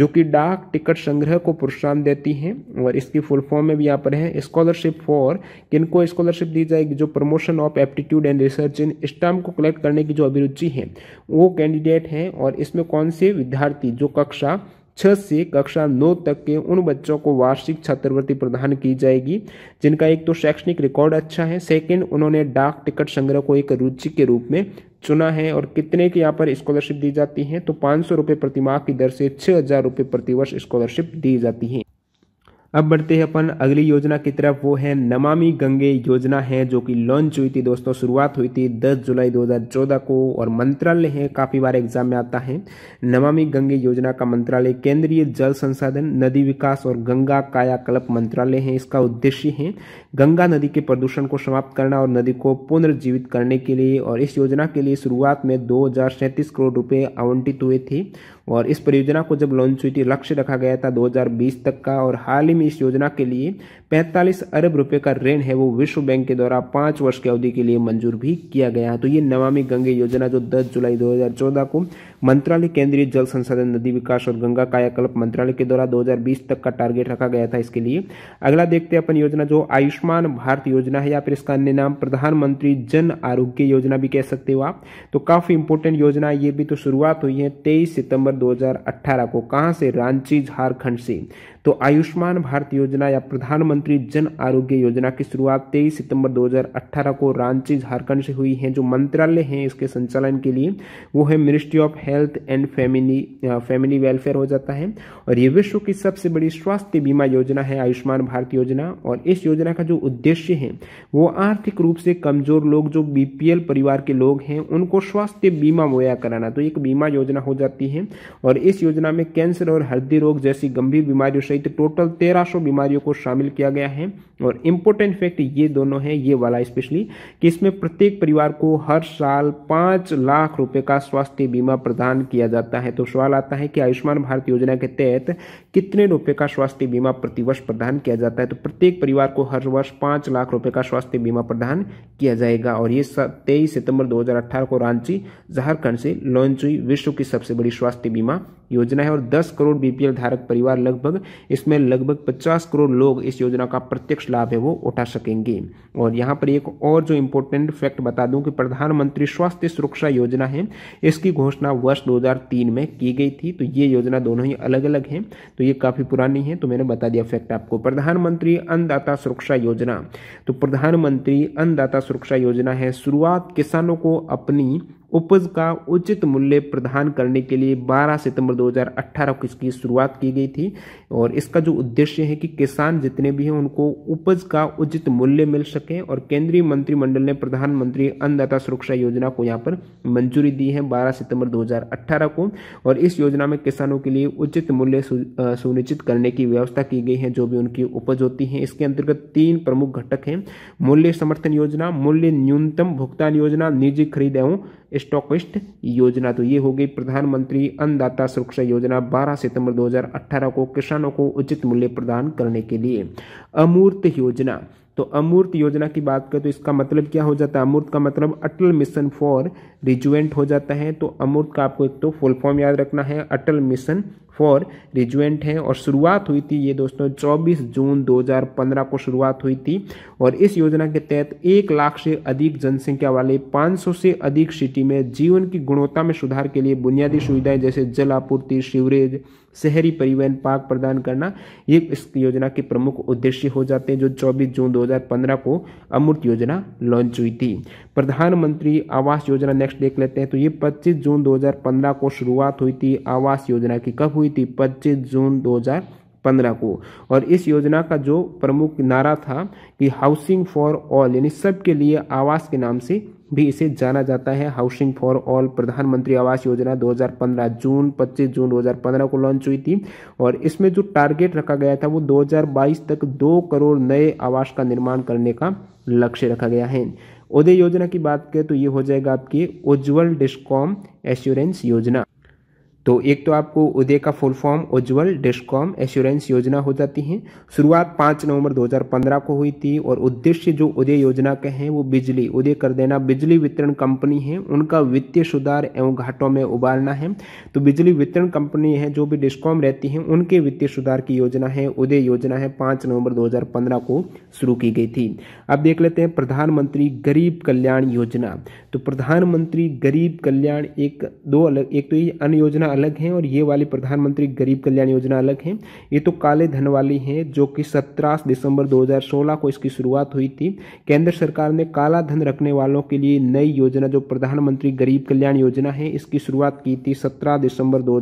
जो कि डाक टिकट संग्रह को प्रोत्साहन देती है और इसकी फुल फॉर्म में भी यहाँ पर है स्कॉलरशिप फॉर किनको स्कॉलरशिप दी जाएगी जो promotion of aptitude and research in stamp को कलेक्ट करने की जो अभिरुचि है वो कैंडिडेट हैं और इसमें कौन से विद्यार्थी जो कक्षा छः से कक्षा नौ तक के उन बच्चों को वार्षिक छात्रवृत्ति प्रदान की जाएगी जिनका एक तो शैक्षणिक रिकॉर्ड अच्छा है सेकंड उन्होंने डाक टिकट संग्रह को एक रुचि के रूप में चुना है और कितने की यहाँ पर स्कॉलरशिप दी जाती है तो पाँच सौ रुपये प्रतिमाह की दर से छः हज़ार रुपये प्रतिवर्ष स्कॉलरशिप दी जाती है अब बढ़ते हैं अपन अगली योजना की तरफ वो है नमामि गंगे योजना है जो कि लॉन्च हुई थी दोस्तों शुरुआत हुई थी 10 जुलाई 2014 को और मंत्रालय है काफ़ी बार एग्जाम में आता है नमामि गंगे योजना का मंत्रालय केंद्रीय जल संसाधन नदी विकास और गंगा कायाकल्प मंत्रालय है इसका उद्देश्य है गंगा नदी के प्रदूषण को समाप्त करना और नदी को पुनर्जीवित करने के लिए और इस योजना के लिए शुरुआत में दो करोड़ रुपये आवंटित हुए थे और इस परियोजना को जब लॉन्च हुई थी लक्ष्य रखा गया था 2020 तक का और हाल ही में इस योजना के लिए 45 अरब रुपए का ऋण है वो विश्व बैंक के द्वारा पांच वर्ष की अवधि के लिए मंजूर भी किया गया है तो ये नमामि गंगे योजना जो 10 जुलाई 2014 को मंत्रालय केंद्रीय जल संसाधन नदी विकास और गंगा कायाकल्प मंत्रालय के द्वारा 2020 तक का टारगेट रखा गया था इसके लिए अगला देखते हैं अपन योजना जो आयुष्मान भारत योजना है या फिर इसका अन्य नाम प्रधानमंत्री जन आरोग्य योजना भी कह सकते हो आप तो काफ़ी इंपोर्टेंट योजना ये भी तो शुरुआत हुई है तेईस सितंबर दो को कहां से रांची झारखंड से तो आयुष्मान भारत योजना या प्रधानमंत्री जन आरोग्य योजना की शुरुआत 23 सितंबर 2018 को रांची झारखंड से हुई है जो मंत्रालय है इसके संचालन के लिए वो है ministry of health and family family welfare हो जाता है और ये विश्व की सबसे बड़ी स्वास्थ्य बीमा योजना है आयुष्मान भारत योजना और इस योजना का जो उद्देश्य है वो आर्थिक रूप से कमजोर लोग जो बीपीएल परिवार के लोग हैं उनको स्वास्थ्य बीमा मुहैया कराना तो एक बीमा योजना हो जाती है और इस योजना में कैंसर और हृदय रोग जैसी गंभीर बीमारियों से सहित टोटल तेरह सौ बीमारियों को शामिल किया गया है और इम्पोर्टेंट फैक्ट ये दोनों है ये वाला स्पेशली कि इसमें प्रत्येक परिवार को हर साल पाँच लाख रुपए का स्वास्थ्य बीमा प्रदान किया जाता है तो सवाल आता है कि आयुष्मान भारत योजना के तहत कितने रुपए का स्वास्थ्य बीमा प्रतिवर्ष प्रदान किया जाता है तो प्रत्येक परिवार को हर वर्ष पाँच लाख रुपये का स्वास्थ्य बीमा प्रदान किया जाएगा और ये तेईस सितंबर 2018 को रांची झारखंड से लॉन्च हुई विश्व की सबसे बड़ी स्वास्थ्य बीमा योजना है और 10 करोड़ बीपीएल धारक परिवार लगभग इसमें लगभग 50 करोड़ लोग इस योजना का प्रत्यक्ष लाभ है वो उठा सकेंगे और यहाँ पर एक और जो इम्पोर्टेंट फैक्ट बता दूँ कि प्रधानमंत्री स्वास्थ्य सुरक्षा योजना है इसकी घोषणा वर्ष 2003 में की गई थी तो ये योजना दोनों ही अलग अलग हैं तो ये काफ़ी पुरानी है तो मैंने बता दिया फैक्ट आपको प्रधानमंत्री अन्नदाता सुरक्षा योजना तो प्रधानमंत्री अन्नदाता सुरक्षा योजना है शुरुआत किसानों को अपनी उपज का उचित मूल्य प्रदान करने के लिए 12 सितंबर 2018 को इसकी शुरुआत की गई थी और इसका जो उद्देश्य है कि किसान जितने भी हैं उनको उपज का उचित मूल्य मिल सके और केंद्रीय मंत्रिमंडल ने प्रधानमंत्री अन्नदाता सुरक्षा योजना को यहाँ पर मंजूरी दी है 12 सितंबर 2018 को और इस योजना में किसानों के लिए उचित मूल्य सुनिश्चित करने की व्यवस्था की गई है जो भी उनकी उपज होती है इसके अंतर्गत तीन प्रमुख घटक हैं मूल्य समर्थन योजना मूल्य न्यूनतम भुगतान योजना निजी खरीद एवं स्टॉकिस्ट योजना तो ये होगी प्रधानमंत्री अन्नदाता सुरक्षा योजना 12 सितंबर 2018 को किसानों को उचित मूल्य प्रदान करने के लिए अमूर्त योजना तो अमूर्त योजना की बात करें तो इसका मतलब क्या हो जाता है अमूर्त का मतलब अटल मिशन फॉर रिजुएंट हो जाता है तो अमूर्त का आपको एक तो फुल फॉर्म याद रखना है अटल मिशन फॉर रिजुएंट हैं और शुरुआत हुई थी ये दोस्तों 24 जून 2015 को शुरुआत हुई थी और इस योजना के तहत एक लाख से अधिक जनसंख्या वाले 500 से अधिक सिटी में जीवन की गुणवत्ता में सुधार के लिए बुनियादी सुविधाएं जैसे जल आपूर्ति सीवरेज शहरी परिवहन पार्क प्रदान करना ये इस योजना के प्रमुख उद्देश्य हो जाते हैं जो 24 जून 2015 को अमृत योजना लॉन्च हुई थी प्रधानमंत्री आवास योजना नेक्स्ट देख लेते हैं तो ये 25 जून 2015 को शुरुआत हुई थी आवास योजना की कब हुई हुई थी पच्चीस जून पंद्रह को और इस योजना का जो प्रमुख नारा था कि हाउसिंग फॉर ऑल यानी सबके लिए आवास के नाम से भी इसे जाना जाता है हाउसिंग फॉर ऑल प्रधानमंत्री आवास योजना 2015 जून 25 जून 2015 को लॉन्च हुई थी और इसमें जो टारगेट रखा गया था वो 2022 तक दो करोड़ नए आवास का निर्माण करने का लक्ष्य रखा गया है उदय योजना की बात करें तो ये हो जाएगा आपकी उज्ज्वल डिस्कॉम एश्योरेंस योजना तो एक तो आपको उदय का full form Ujwal discom assurance योजना हो जाती है शुरुआत पाँच नवंबर 2015 को हुई थी और उद्देश्य जो उदय योजना के हैं वो बिजली उदय कर देना बिजली वितरण कंपनी है उनका वित्तीय सुधार एवं घाटों में उबालना है तो बिजली वितरण कंपनी है जो भी डिस्कॉम रहती है उनके वित्तीय सुधार की योजना है उदय योजना है पाँच नवम्बर दो को शुरू की गई थी अब देख लेते हैं प्रधानमंत्री गरीब कल्याण योजना तो प्रधानमंत्री गरीब कल्याण एक दो अलग एक तो ये अन्य योजना अलग हैं और ये वाली प्रधानमंत्री गरीब कल्याण योजना अलग है ये तो काले धन वाली है जो कि सत्रह दिसंबर 2016 को इसकी शुरुआत हुई थी केंद्र सरकार ने काला धन रखने वालों के लिए नई योजना जो प्रधानमंत्री गरीब कल्याण योजना है इसकी शुरुआत की थी सत्रह दिसंबर दो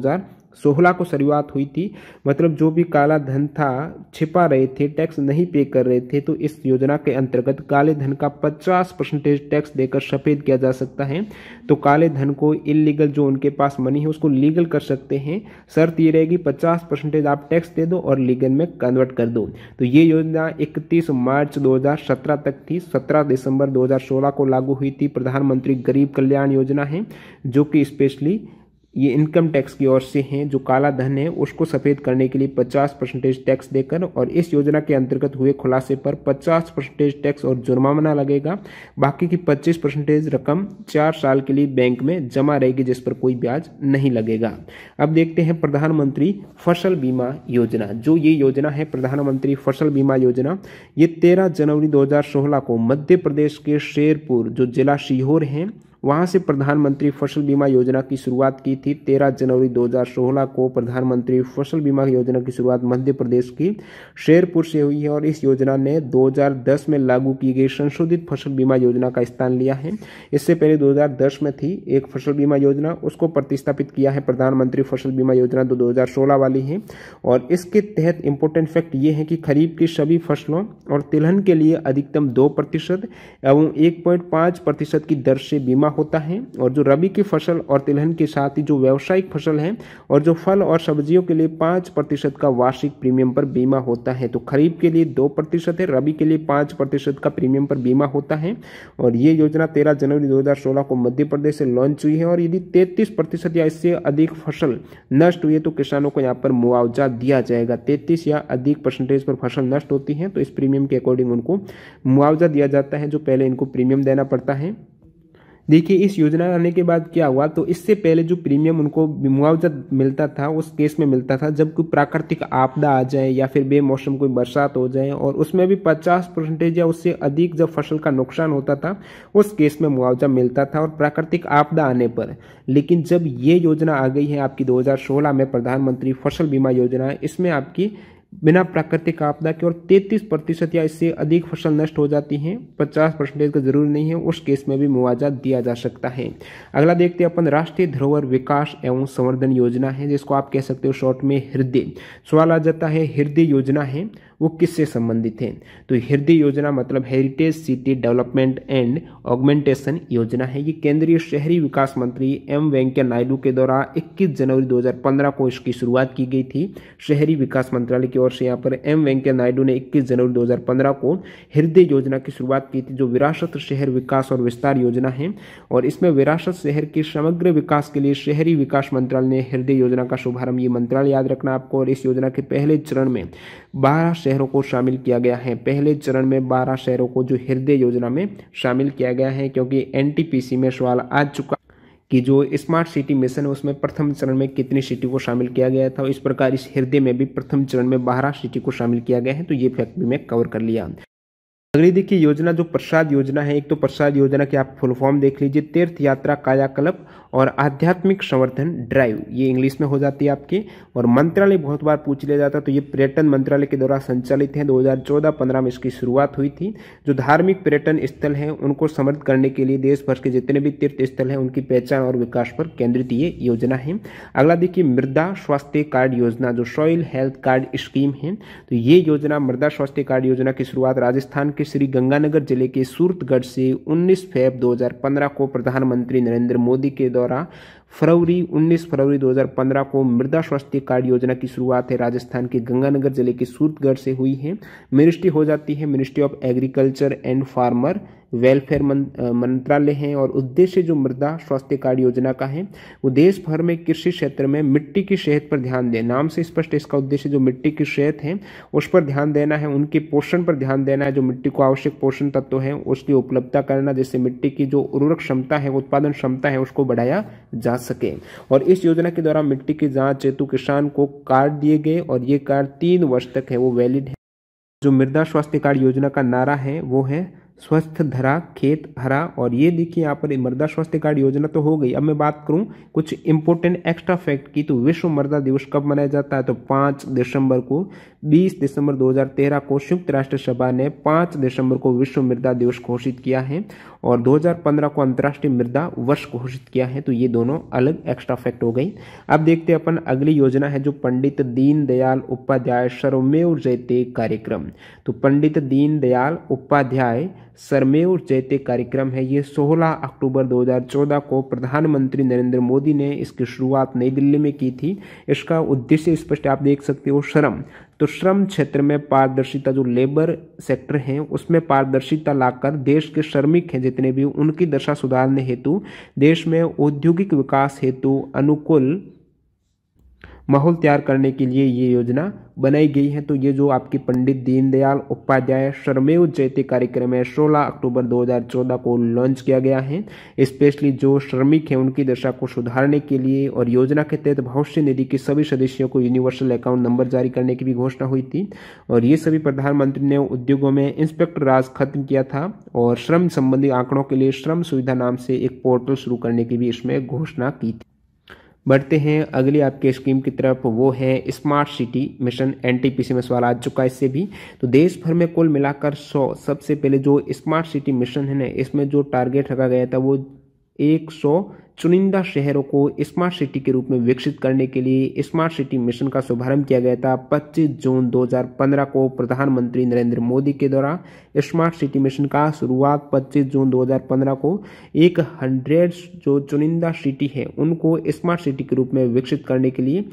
सोहला को शुरुआत हुई थी मतलब जो भी काला धन था छिपा रहे थे टैक्स नहीं पे कर रहे थे तो इस योजना के अंतर्गत काले धन का 50 परसेंटेज टैक्स देकर सफ़ेद किया जा सकता है तो काले धन को इलीगल जो उनके पास मनी है उसको लीगल कर सकते हैं शर्त ये रहेगी पचास परसेंटेज आप टैक्स दे दो और लीगल में कन्वर्ट कर दो तो ये योजना इकतीस मार्च दो तक थी सत्रह दिसंबर दो को लागू हुई थी प्रधानमंत्री गरीब कल्याण योजना है जो कि स्पेशली ये इनकम टैक्स की ओर से हैं जो काला धन है उसको सफ़ेद करने के लिए 50 परसेंटेज टैक्स देकर और इस योजना के अंतर्गत हुए खुलासे पर 50 परसेंटेज टैक्स और जुर्माना लगेगा बाकी की 25 परसेंटेज रकम चार साल के लिए बैंक में जमा रहेगी जिस पर कोई ब्याज नहीं लगेगा अब देखते हैं प्रधानमंत्री फसल बीमा योजना जो ये योजना है प्रधानमंत्री फसल बीमा योजना ये तेरह जनवरी दो को मध्य प्रदेश के शेरपुर जो जिला सीहोर हैं वहाँ से प्रधानमंत्री फसल बीमा योजना की शुरुआत की थी 13 जनवरी 2016 को प्रधानमंत्री फसल बीमा योजना की शुरुआत मध्य प्रदेश की शेरपुर से हुई है और इस योजना ने 2010 में लागू की गई संशोधित फसल बीमा योजना का स्थान लिया है इससे पहले 2010 में थी एक फसल बीमा योजना उसको प्रतिस्थापित किया है प्रधानमंत्री फसल बीमा योजना दो दो वाली है और इसके तहत इम्पोर्टेंट फैक्ट ये है कि खरीफ की सभी फसलों और तिलहन के लिए अधिकतम दो प्रतिशत एवं एक प्रतिशत की दर से बीमा होता है और जो रबी की फसल और तिलहन के साथ ही जो व्यावसायिक फसल है और जो फल और सब्जियों के लिए पाँच प्रतिशत का वार्षिक प्रीमियम पर बीमा होता है तो खरीफ के लिए दो प्रतिशत है रबी के लिए पाँच प्रतिशत का प्रीमियम पर बीमा होता है और ये योजना तेरह जनवरी सोलह को मध्य प्रदेश से लॉन्च हुई है और यदि तैतीस प्रतिशत या इससे अधिक फसल नष्ट हुई है तो किसानों को यहाँ पर मुआवजा दिया जाएगा तैतीस या अधिक परसेंटेज पर फसल नष्ट होती है तो इस प्रीमियम के अकॉर्डिंग उनको मुआवजा दिया जाता है जो पहले इनको प्रीमियम देना पड़ता है देखिए इस योजना आने के बाद क्या हुआ तो इससे पहले जो प्रीमियम उनको मुआवजा मिलता था उस केस में मिलता था जब कोई प्राकृतिक आपदा आ जाए या फिर बेमौसम कोई बरसात हो जाए और उसमें भी 50 परसेंटेज या उससे अधिक जब फसल का नुकसान होता था उस केस में मुआवजा मिलता था और प्राकृतिक आपदा आने पर लेकिन जब ये योजना आ गई है आपकी दो में प्रधानमंत्री फसल बीमा योजना इसमें आपकी बिना प्राकृतिक आपदा के और 33 प्रतिशत या इससे अधिक फसल नष्ट हो जाती है 50 परसेंटेज का जरूर नहीं है उस केस में भी मुआवजा दिया जा सकता है अगला देखते हैं अपन राष्ट्रीय धरोहर विकास एवं संवर्धन योजना है जिसको आप कह सकते हो शॉर्ट में हृदय सवाल आ जाता है हृदय योजना है वो किससे संबंधित हैं तो हृदय योजना मतलब heritage city development and augmentation योजना है ये केंद्रीय शहरी विकास मंत्री एम वेंकैया नायडू के द्वारा 21 जनवरी 2015 को इसकी शुरुआत की गई थी शहरी विकास मंत्रालय की ओर से यहाँ पर एम वेंकैया नायडू ने 21 जनवरी 2015 को हृदय योजना की शुरुआत की थी जो विरासत शहर विकास और विस्तार योजना है और इसमें विरासत शहर के समग्र विकास के लिए शहरी विकास मंत्रालय ने हृदय योजना का शुभारंभ ये मंत्रालय याद रखना आपको और इस योजना के पहले चरण में बारह शहरों को शामिल किया गया है पहले चरण में बारह शहरों को जो हृदय योजना में शामिल किया गया है क्योंकि एनटीपीसी में सवाल आ चुका कि जो स्मार्ट सिटी मिशन है उसमें प्रथम चरण में कितनी सिटी को शामिल किया गया था इस प्रकार इस हृदय में भी प्रथम चरण में बारह सिटी को शामिल किया गया है तो ये फैक्ट भी मैं कवर कर लिया अगली देखिए योजना जो प्रसाद योजना है एक तो प्रसाद योजना की आप फुल फॉर्म देख लीजिए तीर्थ यात्रा कायाकल्प और आध्यात्मिक संवर्धन ड्राइव ये इंग्लिश में हो जाती है आपकी और मंत्रालय बहुत बार पूछ लिया जाता है तो ये पर्यटन मंत्रालय के द्वारा संचालित है 2014-15 में इसकी शुरुआत हुई थी जो धार्मिक पर्यटन स्थल हैं उनको समर्थ करने के लिए देश भर के जितने भी तीर्थ स्थल हैं उनकी पहचान और विकास पर केंद्रित ये योजना है अगला देखिए मृदा स्वास्थ्य कार्ड योजना जो सॉइल हेल्थ कार्ड स्कीम है तो ये योजना मृदा स्वास्थ्य कार्ड योजना की शुरुआत राजस्थान के श्री गंगानगर जिले के सूरतगढ़ से 19 फेब 2015 को प्रधानमंत्री नरेंद्र मोदी के द्वारा फरवरी 19 फरवरी 2015 को मृदा स्वास्थ्य कार्ड योजना की शुरुआत है राजस्थान के गंगानगर जिले के सूरतगढ़ से हुई है मिनिस्ट्री हो जाती है ministry of agriculture and farmer welfare मंत्रालय हैं और उद्देश्य जो मृदा स्वास्थ्य कार्ड योजना का है वो देश भर में कृषि क्षेत्र में मिट्टी की सेहत पर ध्यान दें नाम से स्पष्ट इसका उद्देश्य जो मिट्टी की सेहत है उस पर ध्यान देना है उनके पोषण पर ध्यान देना है जो मिट्टी को आवश्यक पोषण तत्व है उसकी उपलब्धता करना जिससे मिट्टी की जो उर्वरक क्षमता है उत्पादन क्षमता है उसको बढ़ाया जा सके और इस योजना के द्वारा मिट्टी की जाँच हेतु किसान को कार्ड दिए गए और ये कार्ड तीन वर्ष तक है वो वैलिड है जो मृदा स्वास्थ्य कार्ड योजना का नारा है वो है स्वस्थ धरा खेत हरा और ये देखिए यहाँ पर मृदा स्वास्थ्य कार्ड योजना तो हो गई अब मैं बात करूँ कुछ इंपोर्टेंट एक्स्ट्रा फैक्ट की तो विश्व मृदा दिवस कब मनाया जाता है तो पाँच दिसंबर को 20 दिसंबर 2013 को संयुक्त राष्ट्र सभा ने पाँच दिसंबर को विश्व मृदा दिवस घोषित किया है और 2015 को अंतर्राष्ट्रीय मृदा वर्ष घोषित किया है तो ये दोनों अलग एक्स्ट्रा फैक्ट हो गई अब देखते हैं अपन अगली योजना है जो पंडित दीनदयाल उपाध्याय सर्वमेव जयते कार्यक्रम तो पंडित दीनदयाल उपाध्याय सरमेव जयते कार्यक्रम है ये 16 अक्टूबर 2014 को प्रधानमंत्री नरेंद्र मोदी ने इसकी शुरुआत नई दिल्ली में की थी इसका उद्देश्य स्पष्ट आप देख सकते हो श्रम तो श्रम क्षेत्र में पारदर्शिता जो लेबर सेक्टर हैं उसमें पारदर्शिता लाकर देश के श्रमिक हैं जितने भी उनकी दशा सुधारने हेतु देश में औद्योगिक विकास हेतु अनुकूल माहौल तैयार करने के लिए ये योजना बनाई गई है तो ये जो आपकी पंडित दीनदयाल उपाध्याय श्रमेव जयते कार्यक्रम है 16 अक्टूबर 2014 को लॉन्च किया गया है स्पेशली जो श्रमिक हैं उनकी दशा को सुधारने के लिए और योजना के तहत भविष्य निधि के सभी सदस्यों को यूनिवर्सल अकाउंट नंबर जारी करने की भी घोषणा हुई थी और ये सभी प्रधानमंत्री ने उद्योगों में इंस्पेक्टर राज खत्म किया था और श्रम संबंधी आंकड़ों के लिए श्रम सुविधा नाम से एक पोर्टल शुरू करने की भी इसमें घोषणा की थी बढ़ते हैं अगली आपके स्कीम की तरफ वो है स्मार्ट सिटी मिशन एन में सवाल आ चुका है इससे भी तो देश भर में कुल मिलाकर सौ सबसे पहले जो स्मार्ट सिटी मिशन है ना इसमें जो टारगेट रखा गया था वो एक सौ चुनिंदा शहरों को स्मार्ट सिटी के रूप में विकसित करने के लिए स्मार्ट सिटी मिशन का शुभारंभ किया गया था 25 जून 2015 को प्रधानमंत्री नरेंद्र मोदी के द्वारा स्मार्ट सिटी मिशन का शुरुआत 25 जून 2015 को एक हंड्रेड जो चुनिंदा सिटी है उनको स्मार्ट सिटी के रूप में विकसित करने के लिए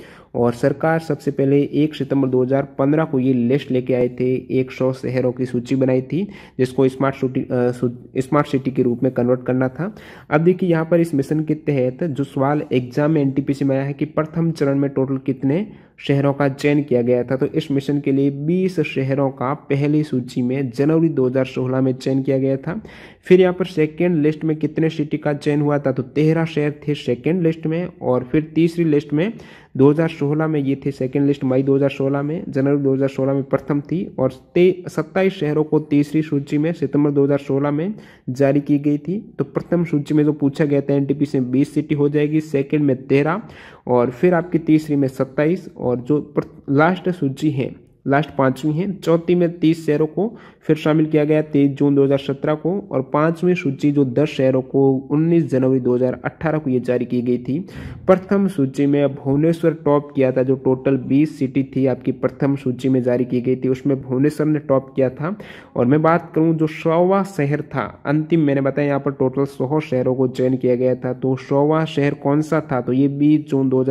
और सरकार सबसे पहले 1 सितंबर 2015 को ये लिस्ट लेके आए थे 100 शहरों की सूची बनाई थी जिसको स्मार्ट सिटी स्मार्ट सिटी के रूप में कन्वर्ट करना था अब देखिए यहाँ पर इस मिशन के तहत जो सवाल एग्जाम में एनटीपीसी में आया है कि प्रथम चरण में टोटल कितने शहरों का चयन किया गया था तो इस मिशन के लिए 20 शहरों का पहली सूची में जनवरी 2016 में चयन किया गया था फिर यहाँ पर सेकेंड लिस्ट में कितने सिटी का चयन हुआ था तो तेरह शहर थे सेकेंड लिस्ट में और फिर तीसरी लिस्ट में 2016 में ये थे सेकेंड लिस्ट मई 2016 में जनवरी 2016 में प्रथम थी और सत्ताईस शहरों को तीसरी सूची में सितंबर 2016 में जारी की गई थी तो प्रथम सूची में जो पूछा गया था एन से बीस सिटी हो जाएगी सेकेंड में तेरह और फिर आपकी तीसरी में सत्ताईस और जो लास्ट सूची है लास्ट पांचवी है चौथी में तीस शेयरों को फिर शामिल किया गया तेईस जून 2017 को और पांचवी सूची जो दस शहरों को 19 जनवरी 2018 को ये जारी की गई थी प्रथम सूची में भुवनेश्वर टॉप किया था जो टोटल 20 सिटी थी आपकी प्रथम सूची में जारी की गई थी उसमें भुवनेश्वर ने टॉप किया था और मैं बात करूँ जो सौवा शहर था अंतिम मैंने बताया यहाँ पर टोटल सौ शहरों को चयन किया गया था तो सौवा शहर कौन सा था तो ये बीस जून दो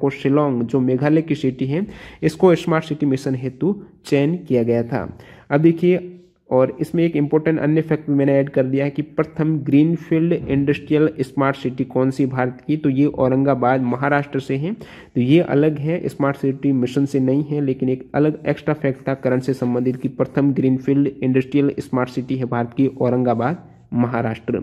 को शिलोंग जो मेघालय की सिटी है इसको स्मार्ट सिटी मिशन हेतु चयन किया गया था अब देखिए और इसमें एक इम्पोर्टेंट अन्य फैक्ट मैंने ऐड कर दिया है कि प्रथम ग्रीनफील्ड इंडस्ट्रियल स्मार्ट सिटी कौन सी भारत की तो ये औरंगाबाद महाराष्ट्र से है तो ये अलग है स्मार्ट सिटी मिशन से नहीं है लेकिन एक अलग एक्स्ट्रा फैक्ट था करंट से संबंधित कि प्रथम ग्रीनफील्ड इंडस्ट्रियल स्मार्ट सिटी है भारत की Aurangabad Maharashtra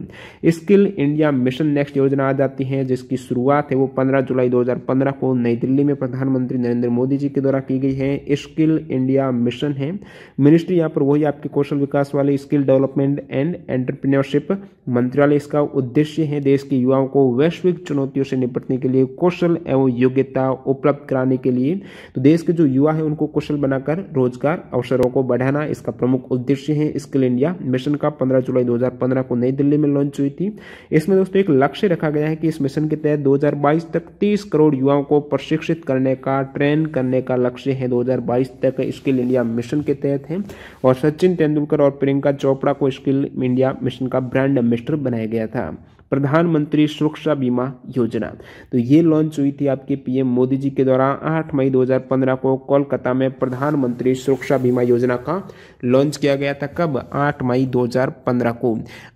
skill India mission next योजना आ जाती है जिसकी शुरुआत है वो 15 जुलाई 2015 को नई दिल्ली में प्रधानमंत्री नरेंद्र मोदी जी के द्वारा की गई है स्किल इंडिया मिशन है मिनिस्ट्री यहाँ पर वही आपके कौशल विकास वाले स्किल डेवलपमेंट एंड एंटरप्रेन्योरशिप मंत्रालय इसका उद्देश्य है देश के युवाओं को वैश्विक चुनौतियों से निपटने के लिए कौशल एवं योग्यता उपलब्ध कराने के लिए तो देश के जो युवा है उनको कौशल बनाकर रोजगार अवसरों को बढ़ाना इसका प्रमुख उद्देश्य है स्किल इंडिया मिशन का पंद्रह जुलाई दो परियोजना को नई दिल्ली में लॉन्च हुई थी इसमें दोस्तों एक लक्ष्य रखा गया है कि इस मिशन के तहत 2022 तक 30 करोड़ युवाओं को प्रशिक्षित करने का ट्रेन करने का लक्ष्य है 2022 तक स्किल इंडिया मिशन के तहत है और सचिन तेंदुलकर और प्रियंका चोपड़ा को स्किल इंडिया मिशन का ब्रांड एम्बेसडर बनाया गया था प्रधानमंत्री सुरक्षा बीमा योजना तो ये लॉन्च हुई थी आपके पीएम मोदी जी के द्वारा 8 मई 2015 को कोलकाता में प्रधानमंत्री सुरक्षा बीमा योजना का लॉन्च किया गया था कब 8 मई 2015 को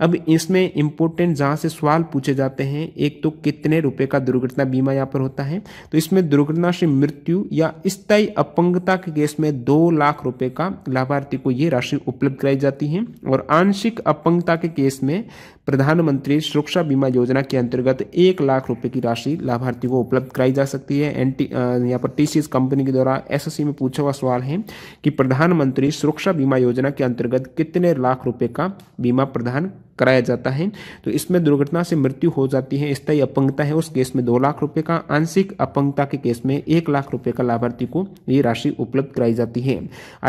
अब इसमें इंपोर्टेंट जहां से सवाल पूछे जाते हैं एक तो कितने रुपए का दुर्घटना बीमा यहाँ पर होता है तो इसमें दुर्घटना से मृत्यु या स्थायी अपंगता के केस में दो लाख रुपये का लाभार्थी को ये राशि उपलब्ध कराई जाती है और आंशिक अपंगता के केस में प्रधानमंत्री सुरक्षा बीमा योजना के अंतर्गत एक लाख रुपए की राशि लाभार्थी को उपलब्ध कराई जा सकती है एन टी यहाँ पर टी कंपनी के द्वारा एसएससी में पूछा हुआ सवाल है कि प्रधानमंत्री सुरक्षा बीमा योजना के अंतर्गत कितने लाख रुपए का बीमा प्रदान कराया जाता है तो इसमें दुर्घटना से मृत्यु हो जाती है स्थायी अपंगता है उस केस में दो लाख रुपए का आंशिक अपंगता के केस में एक लाख रुपए का लाभार्थी को ये राशि उपलब्ध कराई जाती है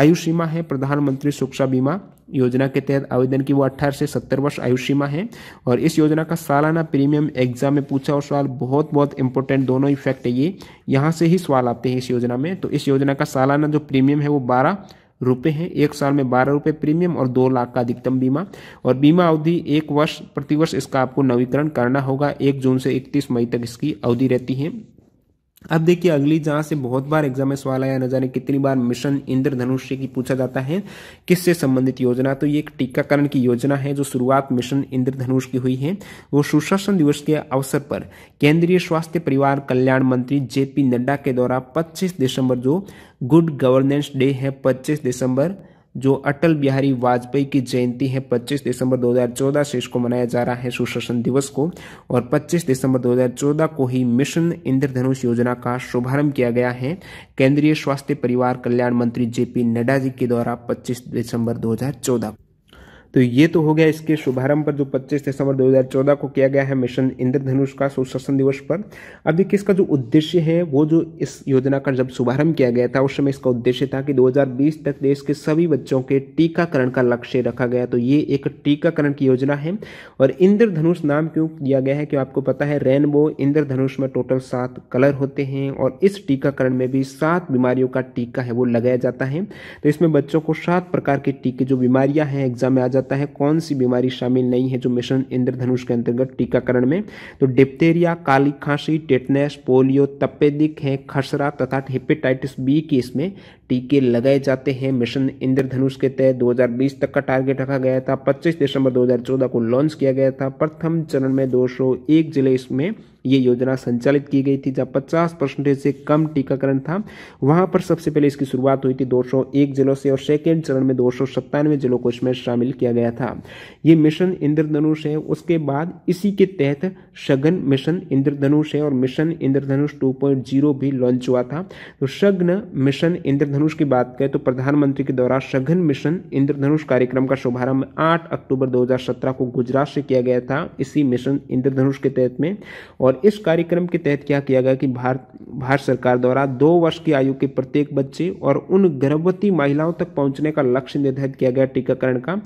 आयु सीमा है प्रधानमंत्री सुरक्षा बीमा योजना के तहत आवेदन की वो अट्ठारह से सत्तर वर्ष आयु सीमा है और इस योजना का सालाना प्रीमियम एग्जाम में पूछा और सवाल बहुत बहुत इंपॉर्टेंट दोनों इफेक्ट है ये यहाँ से ही सवाल आते हैं इस योजना में तो इस योजना का सालाना जो प्रीमियम है वो बारह रुपये हैं एक साल में बारह रुपये प्रीमियम और दो लाख का अधिकतम बीमा और बीमा अवधि एक वर्ष प्रतिवर्ष इसका आपको नवीकरण करना होगा एक जून से इकतीस मई तक इसकी अवधि रहती है अब देखिए अगली जहां से बहुत बार एग्जाम में सवाल आया न जाने कितनी बार मिशन इंद्रधनुष की पूछा जाता है किससे संबंधित योजना तो ये एक टीकाकरण की योजना है जो शुरुआत मिशन इंद्रधनुष की हुई है वो सुशासन दिवस के अवसर पर केंद्रीय स्वास्थ्य परिवार कल्याण मंत्री जेपी नड्डा के द्वारा 25 दिसंबर जो गुड गवर्नेंस डे है पच्चीस दिसंबर जो अटल बिहारी वाजपेयी की जयंती है 25 दिसंबर 2014 से इसको मनाया जा रहा है सुशासन दिवस को और 25 दिसंबर 2014 को ही मिशन इंद्रधनुष योजना का शुभारंभ किया गया है केंद्रीय स्वास्थ्य परिवार कल्याण मंत्री जेपी नड्डा जी के द्वारा 25 दिसंबर 2014 तो ये तो हो गया इसके शुभारंभ पर जो 25 दिसंबर 2014 को किया गया है मिशन इंद्रधनुष का सुशासन दिवस पर अब देखिए इसका जो उद्देश्य है वो जो इस योजना का जब शुभारंभ किया गया था उस समय इसका उद्देश्य था कि 2020 तक देश के सभी बच्चों के टीकाकरण का लक्ष्य रखा गया तो ये एक टीकाकरण की योजना है और इंद्रधनुष नाम क्यों दिया गया है कि आपको पता है रेनबो इंद्रधनुष में टोटल सात कलर होते हैं और इस टीकाकरण में भी सात बीमारियों का टीका है वो लगाया जाता है तो इसमें बच्चों को सात प्रकार के टीके जो बीमारियां हैं एग्जाम में आ जाती जाता है कौन सी बीमारी शामिल नहीं है जो मिशन इंद्रधनुष के अंतर्गत टीकाकरण में तो डिप्टेरिया काली खांसी टेटनेस पोलियो तपेदिक है खसरा तथा हेपेटाइटिस बी की इसमें टीके लगाए जाते हैं मिशन इंद्रधनुष के तहत 2020 तक का टारगेट रखा गया था 25 दिसंबर 2014 को लॉन्च किया गया था प्रथम चरण में 201 जिले इसमें ये योजना संचालित की गई थी जब 50 परसेंटेज से कम टीकाकरण था वहां पर सबसे पहले इसकी शुरुआत हुई थी 201 जिलों से और सेकेंड चरण में दो जिलों को इसमें शामिल किया गया था ये मिशन इंद्रधनुष है उसके बाद इसी के तहत शगन मिशन इंद्रधनुष है और मिशन इंद्रधनुष 2.0 भी लॉन्च हुआ था तो शग्न मिशन इंद्रधनुष इंद्रधनुष की बात करें तो प्रधानमंत्री के द्वारा सघन मिशन इंद्रधनुष कार्यक्रम का शुभारंभ 8 अक्टूबर 2017 को गुजरात से किया गया था इसी मिशन इंद्रधनुष के तहत में और इस कार्यक्रम के तहत क्या किया गया कि भारत भारत सरकार द्वारा दो वर्ष की आयु के प्रत्येक बच्चे और उन गर्भवती महिलाओं तक पहुँचने का लक्ष्य निर्धारित किया गया टीकाकरण का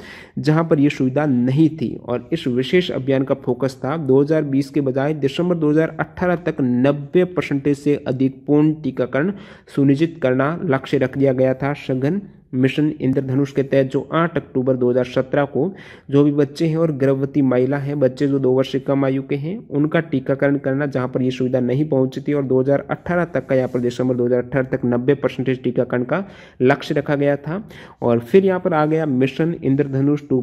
जहाँ पर यह सुविधा नहीं थी और इस विशेष अभियान का फोकस था 2020 के बजाय दिसंबर 2018 तक 90 परसेंटेज से अधिक पूर्ण टीकाकरण सुनिश्चित करना लक्ष्य रख दिया गया था सघन मिशन इंद्रधनुष के तहत जो 8 अक्टूबर 2017 को जो भी बच्चे हैं और गर्भवती महिला हैं बच्चे जो दो वर्ष से कम आयु के हैं उनका टीकाकरण करना जहां पर ये सुविधा नहीं पहुंची थी और 2018 तक का यहाँ पर दिसंबर 2018 तक 90 परसेंटेज टीकाकरण का लक्ष्य रखा गया था और फिर यहाँ पर आ गया मिशन इंद्रधनुष टू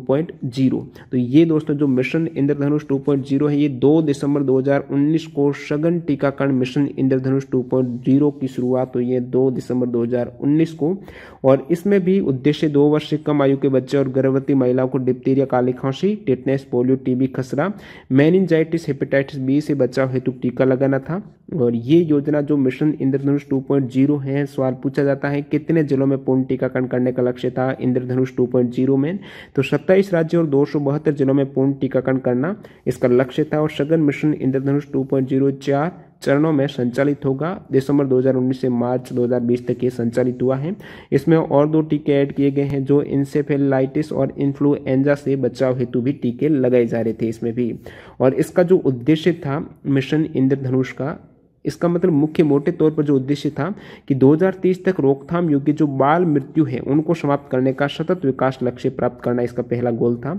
तो ये दोस्तों जो मिशन इंद्रधनुष टू है ये दो दिसंबर दो को सघन टीकाकरण मिशन इंद्रधनुष टू की शुरुआत हुई है दो दिसंबर दो को और इसमें भी उद्देश्य दो वर्ष से कम आयु के बच्चे और गर्भवती महिलाओं को डिप्थीरिया काली खांसी टेटनेस पोलियो टीबी खसरा मैनिजाइटिस हेपेटाइटिस बी से बचाव हेतु टीका लगाना था और ये योजना जो मिशन इंद्रधनुष 2.0 है सवाल पूछा जाता है कितने जिलों में पूर्ण टीकाकरण करने का लक्ष्य था इंद्रधनुष 2.0 में तो सत्ताईस राज्य और दो जिलों में पूर्ण टीकाकरण करना इसका लक्ष्य था और सघन मिशन इंद्रधनुष टू पॉइंट चरणों में संचालित होगा दिसंबर 2019 से मार्च 2020 तक ये संचालित हुआ है इसमें और दो टीके ऐड किए गए हैं जो इंसेफेलाइटिस और इन्फ्लुएंजा से बचाव हेतु भी टीके लगाए जा रहे थे इसमें भी और इसका जो उद्देश्य था मिशन इंद्रधनुष का इसका मतलब मुख्य मोटे तौर पर जो उद्देश्य था कि 2030 तक रोकथाम योग्य जो बाल मृत्यु है उनको समाप्त करने का सतत विकास लक्ष्य प्राप्त करना इसका पहला गोल था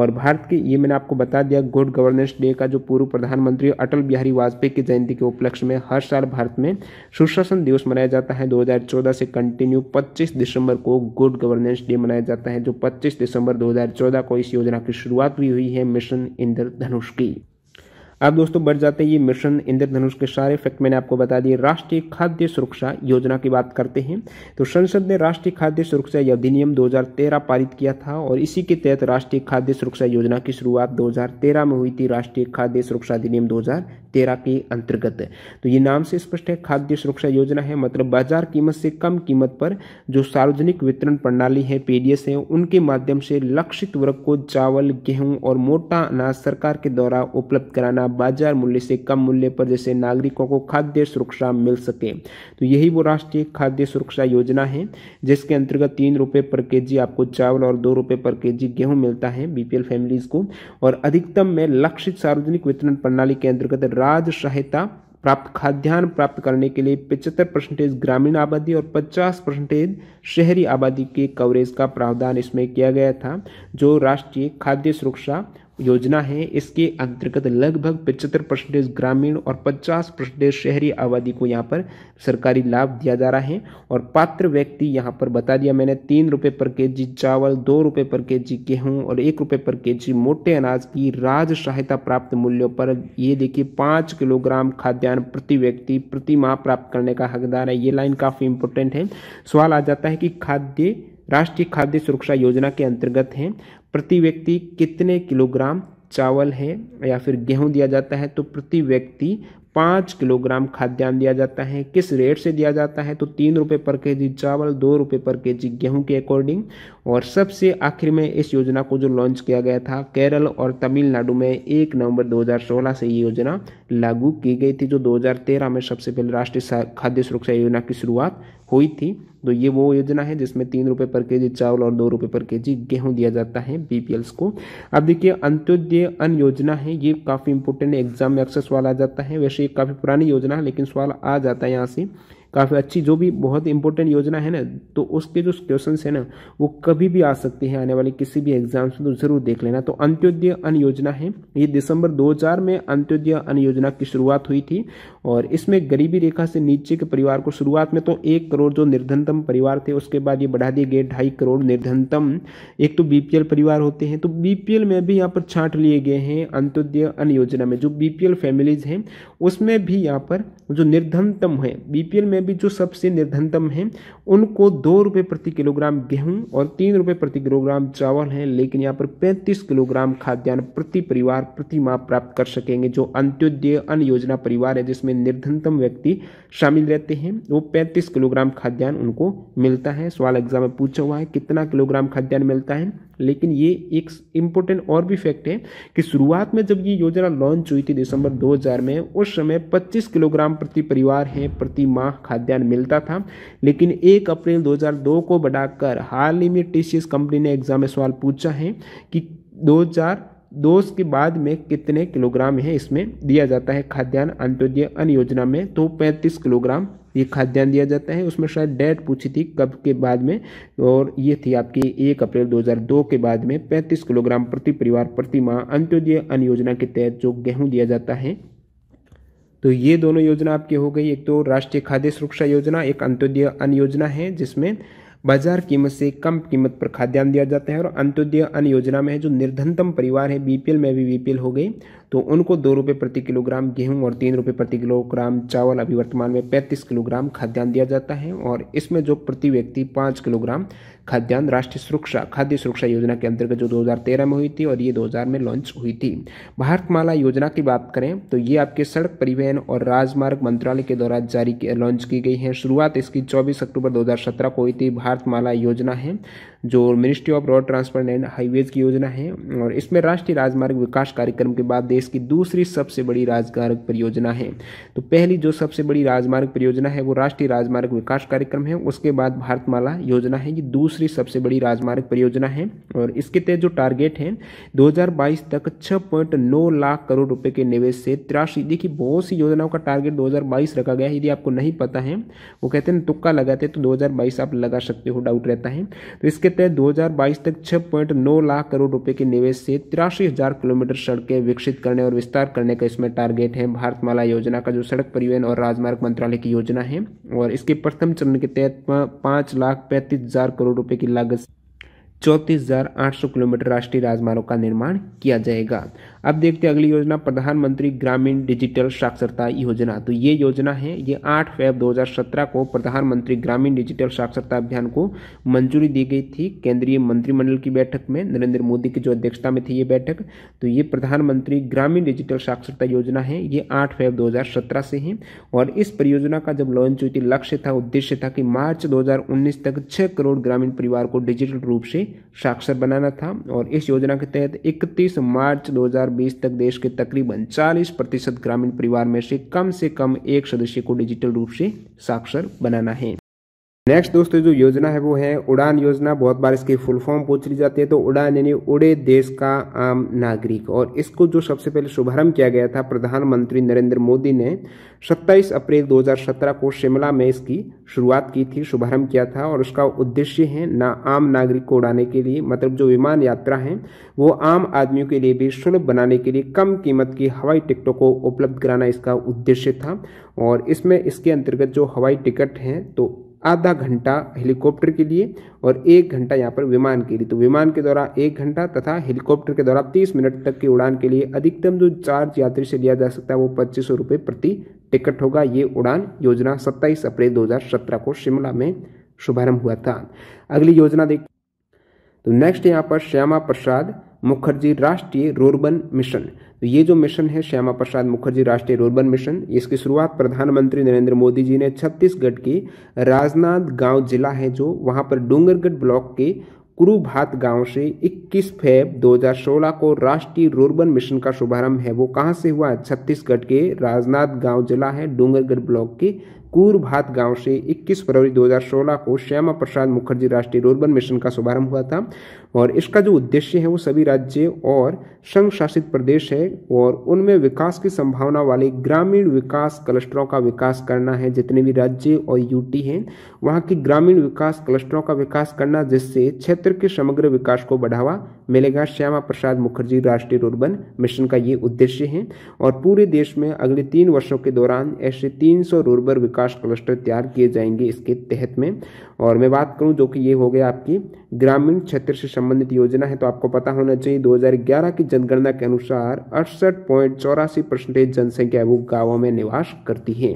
और भारत के ये मैंने आपको बता दिया गुड गवर्नेंस डे का जो पूर्व प्रधानमंत्री अटल बिहारी वाजपेयी की जयंती के उपलक्ष्य में हर साल भारत में सुशासन दिवस मनाया जाता है दो से कंटिन्यू पच्चीस दिसंबर को गुड गवर्नेंस डे मनाया जाता है जो पच्चीस दिसंबर दो को इस योजना की शुरुआत भी हुई है मिशन इंद्रधनुष की अब दोस्तों बढ़ जाते हैं ये मिशन इंद्रधनुष के सारे फैक्ट मैंने आपको बता दिए राष्ट्रीय खाद्य सुरक्षा योजना की बात करते हैं तो संसद ने राष्ट्रीय खाद्य सुरक्षा अधिनियम 2013 पारित किया था और इसी के तहत राष्ट्रीय खाद्य सुरक्षा योजना की शुरुआत 2013 में हुई थी राष्ट्रीय खाद्य सुरक्षा अधिनियम दो तेरह के अंतर्गत तो ये नाम से स्पष्ट है खाद्य सुरक्षा योजना है मतलब बाजार कीमत से कम कीमत पर जो सार्वजनिक वितरण प्रणाली है पीडीएस है उनके माध्यम से लक्षित वर्ग को चावल गेहूं और मोटा अनाज सरकार के द्वारा उपलब्ध कराना बाजार मूल्य से कम मूल्य पर जैसे नागरिकों को खाद्य सुरक्षा मिल सके तो यही वो राष्ट्रीय खाद्य सुरक्षा योजना है जिसके अंतर्गत तीन रुपये पर के जी आपको चावल और दो रुपये पर के जी मिलता है बीपीएल फैमिलीज को और अधिकतम में लक्षित सार्वजनिक वितरण प्रणाली के अंतर्गत राज्य सहायता प्राप्त खाद्यान्न प्राप्त करने के लिए पिछहत्तर परसेंटेज ग्रामीण आबादी और 50 परसेंटेज शहरी आबादी के कवरेज का प्रावधान इसमें किया गया था जो राष्ट्रीय खाद्य सुरक्षा योजना है इसके अंतर्गत लगभग पचहत्तर परसेंटेज ग्रामीण और पचास परसेंटेज शहरी आबादी को यहाँ पर सरकारी लाभ दिया जा रहा है और पात्र व्यक्ति यहाँ पर बता दिया मैंने तीन रुपये पर के जी चावल दो रुपये पर के जी गेहूँ और एक रुपये पर के जी मोटे अनाज की राज सहायता प्राप्त मूल्यों पर ये देखिए पाँच किलोग्राम खाद्यान्न प्रति व्यक्ति प्रति माह प्राप्त करने का हकदार है ये लाइन काफ़ी इंपॉर्टेंट है सवाल आ जाता है कि खाद्य राष्ट्रीय खाद्य सुरक्षा योजना के अंतर्गत हैं प्रति व्यक्ति कितने किलोग्राम चावल है या फिर गेहूं दिया जाता है तो प्रति व्यक्ति पाँच किलोग्राम खाद्यान्न दिया जाता है किस रेट से दिया जाता है तो तीन रुपये पर के जी चावल दो रुपये पर के जी गेहूँ के अकॉर्डिंग और सबसे आखिर में इस योजना को जो लॉन्च किया गया था केरल और तमिलनाडु में एक नवंबर 2016 से ये योजना लागू की गई थी जो 2013 में सबसे पहले राष्ट्रीय खाद्य सुरक्षा योजना की शुरुआत हुई थी तो ये वो योजना है जिसमें तीन रुपये पर के जी चावल और दो रुपये पर के जी गेहूँ दिया जाता है बी को अब देखिए अंत्योदय अन्न योजना है ये काफ़ी इंपोर्टेंट एग्जाम में अक्सर सवाल आ जाता है वैसे ये काफ़ी पुरानी योजना है लेकिन सवाल आ जाता है यहाँ से काफ़ी अच्छी जो भी बहुत इंपॉर्टेंट योजना है ना तो उसके जो क्वेश्चन है ना वो कभी भी आ सकती है आने वाले किसी भी एग्जाम से तो ज़रूर देख लेना तो अंत्योदय अन्न योजना है ये दिसंबर 2000 में अंत्योदय अन्न योजना की शुरुआत हुई थी और इसमें गरीबी रेखा से नीचे के परिवार को शुरुआत में तो एक करोड़ जो निर्धनतम परिवार थे उसके बाद ये बढ़ा दिए गए ढाई करोड़ निर्धनतम एक तो बी परिवार होते हैं तो बी में भी यहाँ पर छाँट लिए गए हैं अंत्योदय अन्य योजना में जो बी फैमिलीज हैं उसमें भी यहाँ पर जो निर्धनतम है बी में भी जो सबसे निर्धनतम हैं उनको दो रुपये प्रति किलोग्राम गेहूँ और तीन रुपये प्रति किलोग्राम चावल हैं लेकिन यहाँ पर पैंतीस किलोग्राम खाद्यान्न प्रति परिवार प्रति माह प्राप्त कर सकेंगे जो अंत्योदय अन्य योजना परिवार है जिसमें में निर्धनतम व्यक्ति शामिल रहते हैं वो 35 किलोग्राम खाद्यान्न उनको मिलता है सवाल एग्जाम में पूछा हुआ है कितना किलोग्राम खाद्यान्न मिलता है लेकिन ये एक इम्पोर्टेंट और भी फैक्ट है कि शुरुआत में जब ये योजना लॉन्च हुई थी दिसंबर 2000 में उस समय 25 किलोग्राम प्रति परिवार है प्रति माह खाद्यान्न मिलता था लेकिन 1 अप्रैल 2002 को बढ़ाकर हाल ही में टी कंपनी ने एग्जाम में सवाल पूछा है कि दोष के बाद में कितने किलोग्राम है इसमें दिया जाता है खाद्यान्न अंत्योदय अन्न योजना में तो 35 किलोग्राम ये खाद्यान्न दिया जाता है उसमें शायद डेट पूछी थी कब के बाद में और ये थी आपकी एक अप्रैल 2002 के बाद में 35 किलोग्राम प्रति परिवार प्रति माह अंत्योदय अन्न योजना के तहत जो गेहूँ दिया जाता है तो ये दोनों योजना आपकी हो गई एक तो राष्ट्रीय खाद्य सुरक्षा योजना एक अंत्योदय अन्न योजना है जिसमें बाजार कीमत से कम कीमत पर खाद्यान्न दिया जाता है और अंत्योदय अन्न योजना में है जो निर्धनतम परिवार है बीपीएल में भी बीपीएल हो गई तो उनको दो रुपये प्रति किलोग्राम गेहूं और तीन रुपये प्रति किलोग्राम चावल अभी वर्तमान में पैंतीस किलोग्राम खाद्यान्न दिया जाता है और इसमें जो प्रति व्यक्ति पाँच किलोग्राम खाद्यान्न राष्ट्रीय सुरक्षा खाद्य सुरक्षा योजना के अंतर्गत जो 2013 में हुई थी और ये 2000 में लॉन्च हुई थी भारतमाला योजना की बात करें तो ये आपके सड़क परिवहन और राजमार्ग मंत्रालय के द्वारा जारी लॉन्च की गई है शुरुआत इसकी चौबीस अक्टूबर दो को हुई थी भारतमाला योजना है जो ministry of road transport and highways की योजना है और इसमें राष्ट्रीय राजमार्ग विकास कार्यक्रम के बाद देश की दूसरी सबसे बड़ी राजमार्ग परियोजना है तो पहली जो सबसे बड़ी राजमार्ग परियोजना है वो राष्ट्रीय राजमार्ग विकास कार्यक्रम है उसके बाद भारतमाला योजना है ये दूसरी सबसे बड़ी राजमार्ग परियोजना है और इसके तहत जो टारगेट है दो तक 6.9 लाख करोड़ रुपए के निवेश से तिरासी देखिए बहुत सी योजनाओं का टारगेट दो रखा गया है यदि आपको नहीं पता है वो कहते हैं तुक्का लगाते तो दो आप लगा सकते हो डाउट रहता है तो इसके तहत 2022 तक 6.9 लाख करोड़ रुपए के निवेश से तिरासी हजार किलोमीटर सड़कें विकसित करने और विस्तार करने का इसमें टारगेट है भारतमाला योजना का जो सड़क परिवहन और राजमार्ग मंत्रालय की योजना है और इसके प्रथम चरण के तहत पाँच लाख पैंतीस हजार करोड़ रुपए की लागत चौंतीस हजार आठ सौ किलोमीटर राष्ट्रीय राजमार्गों का निर्माण किया जाएगा अब देखते हैं अगली योजना प्रधानमंत्री ग्रामीण डिजिटल साक्षरता योजना तो ये योजना है ये आठ फेब 2017 को प्रधानमंत्री ग्रामीण डिजिटल साक्षरता अभियान को मंजूरी दी गई थी केंद्रीय मंत्रिमंडल की बैठक में नरेंद्र मोदी की जो अध्यक्षता में थी ये बैठक तो ये प्रधानमंत्री ग्रामीण डिजिटल साक्षरता योजना है ये आठ फेब दो से है और इस परियोजना का जब लॉन्च हुई थी लक्ष्य था उद्देश्य था कि मार्च दो तक छह करोड़ ग्रामीण परिवार को डिजिटल रूप से साक्षर बनाना था और इस योजना के तहत इकतीस मार्च दो 2020 तक देश के तकरीबन 40 प्रतिशत ग्रामीण परिवार में से कम से कम एक सदस्य को डिजिटल रूप से साक्षर बनाना है नेक्स्ट दोस्तों जो योजना है वो है उड़ान योजना बहुत बार इसकी फुल फॉर्म पूछ ली जाती है तो उड़ान यानी उड़े देश का आम नागरिक और इसको जो सबसे पहले शुभारंभ किया गया था प्रधानमंत्री नरेंद्र मोदी ने 27 अप्रैल 2017 को शिमला में इसकी शुरुआत की थी शुभारंभ किया था और उसका उद्देश्य है ना आम नागरिक को उड़ाने के लिए मतलब जो विमान यात्रा है वो आम आदमियों के लिए भी सुलभ बनाने के लिए कम कीमत की हवाई टिकटों को उपलब्ध कराना इसका उद्देश्य था और इसमें इसके अंतर्गत जो हवाई टिकट हैं तो आधा घंटा हेलीकॉप्टर के लिए और एक घंटा यहाँ पर विमान के लिए तो विमान के द्वारा एक घंटा तथा हेलीकॉप्टर के द्वारा तीस मिनट तक की उड़ान के लिए अधिकतम जो चार्ज यात्री से लिया जा सकता है वो पच्चीस सौ प्रति टिकट होगा ये उड़ान योजना सत्ताईस अप्रैल 2017 को शिमला में शुभारंभ हुआ था अगली योजना देख तो नेक्स्ट यहाँ पर श्यामा प्रसाद मुखर्जी राष्ट्रीय रूर्बन मिशन तो ये जो मिशन है श्यामा प्रसाद मुखर्जी राष्ट्रीय रूर्बन मिशन इसकी शुरुआत प्रधानमंत्री नरेंद्र मोदी जी ने छत्तीसगढ़ के राजनाथ गांव जिला है जो वहां पर डूंगरगढ़ ब्लॉक के कुरुभात गांव से 21 फेब 2016 को राष्ट्रीय रूर्बन मिशन का शुभारंभ है वो कहाँ से हुआ छत्तीसगढ़ के राजनाथ गांव जिला है डूंगरगढ़ ब्लॉक के कुरभात गांव से 21 फरवरी 2016 को श्यामा प्रसाद मुखर्जी राष्ट्रीय रूर्बन मिशन का शुभारंभ हुआ था और इसका जो उद्देश्य है वो सभी राज्य और संघ शासित प्रदेश है और उनमें विकास की संभावना वाले ग्रामीण विकास क्लस्टरों का विकास करना है जितने भी राज्य और यूटी हैं वहाँ की ग्रामीण विकास क्लस्टरों का विकास करना जिससे क्षेत्र के समग्र विकास को बढ़ावा मिलेगा श्यामा प्रसाद मुखर्जी राष्ट्रीय रूर्बन मिशन का ये उद्देश्य है और पूरे देश में अगले तीन वर्षों के दौरान ऐसे तीन सौ विकास क्लस्टर तैयार किए जाएंगे इसके तहत में और मैं बात करूँ जो कि ये हो गया आपकी ग्रामीण क्षेत्र से संबंधित योजना है तो आपको पता होना चाहिए 2011 की जनगणना के अनुसार अड़सठ पॉइंट चौरासी परसेंटेज जनसंख्या वो गाँवों में निवास करती है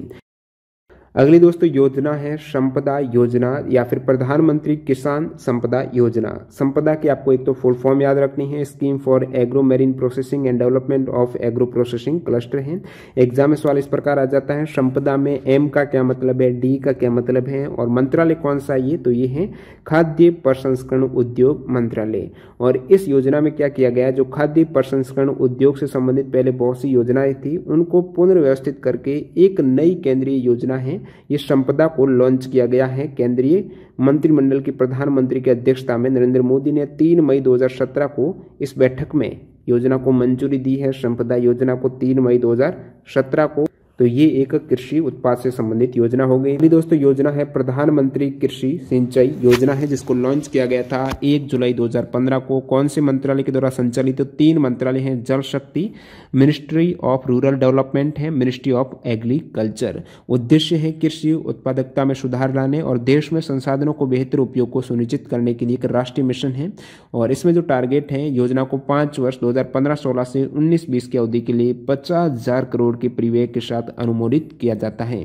अगली दोस्तों योजना है संपदा योजना या फिर प्रधानमंत्री किसान संपदा योजना संपदा की आपको एक तो फुल फॉर्म याद रखनी है scheme for agro marine processing and development of agro processing cluster है एग्जाम में सवाल इस प्रकार आ जाता है संपदा में एम का क्या मतलब है डी का क्या मतलब है और मंत्रालय कौन सा ये तो ये है खाद्य प्रसंस्करण उद्योग मंत्रालय और इस योजना में क्या किया गया जो खाद्य प्रसंस्करण उद्योग से संबंधित पहले बहुत सी योजनाएं थी उनको पुनर्व्यवस्थित करके एक नई केंद्रीय योजना है इस संपदा को लॉन्च किया गया है केंद्रीय मंत्रिमंडल की प्रधानमंत्री की अध्यक्षता में नरेंद्र मोदी ने तीन मई 2017 को इस बैठक में योजना को मंजूरी दी है संपदा योजना को तीन मई 2017 को तो ये एक कृषि उत्पाद से संबंधित योजना हो गई अभी दोस्तों योजना है प्रधानमंत्री कृषि सिंचाई योजना है जिसको लॉन्च किया गया था एक जुलाई 2015 को कौन से मंत्रालय के द्वारा संचालित तो तीन मंत्रालय हैं Jal Shakti ministry of rural development है मिनिस्ट्री ऑफ एग्रीकल्चर उद्देश्य है कृषि उत्पादकता में सुधार लाने और देश में संसाधनों को बेहतर उपयोग को सुनिश्चित करने के लिए एक राष्ट्रीय मिशन है और इसमें जो टारगेट है योजना को पांच वर्ष दो हजार से उन्नीस बीस की अवधि के लिए पचास करोड़ के परिवेय के साथ अनुमोदित किया जाता है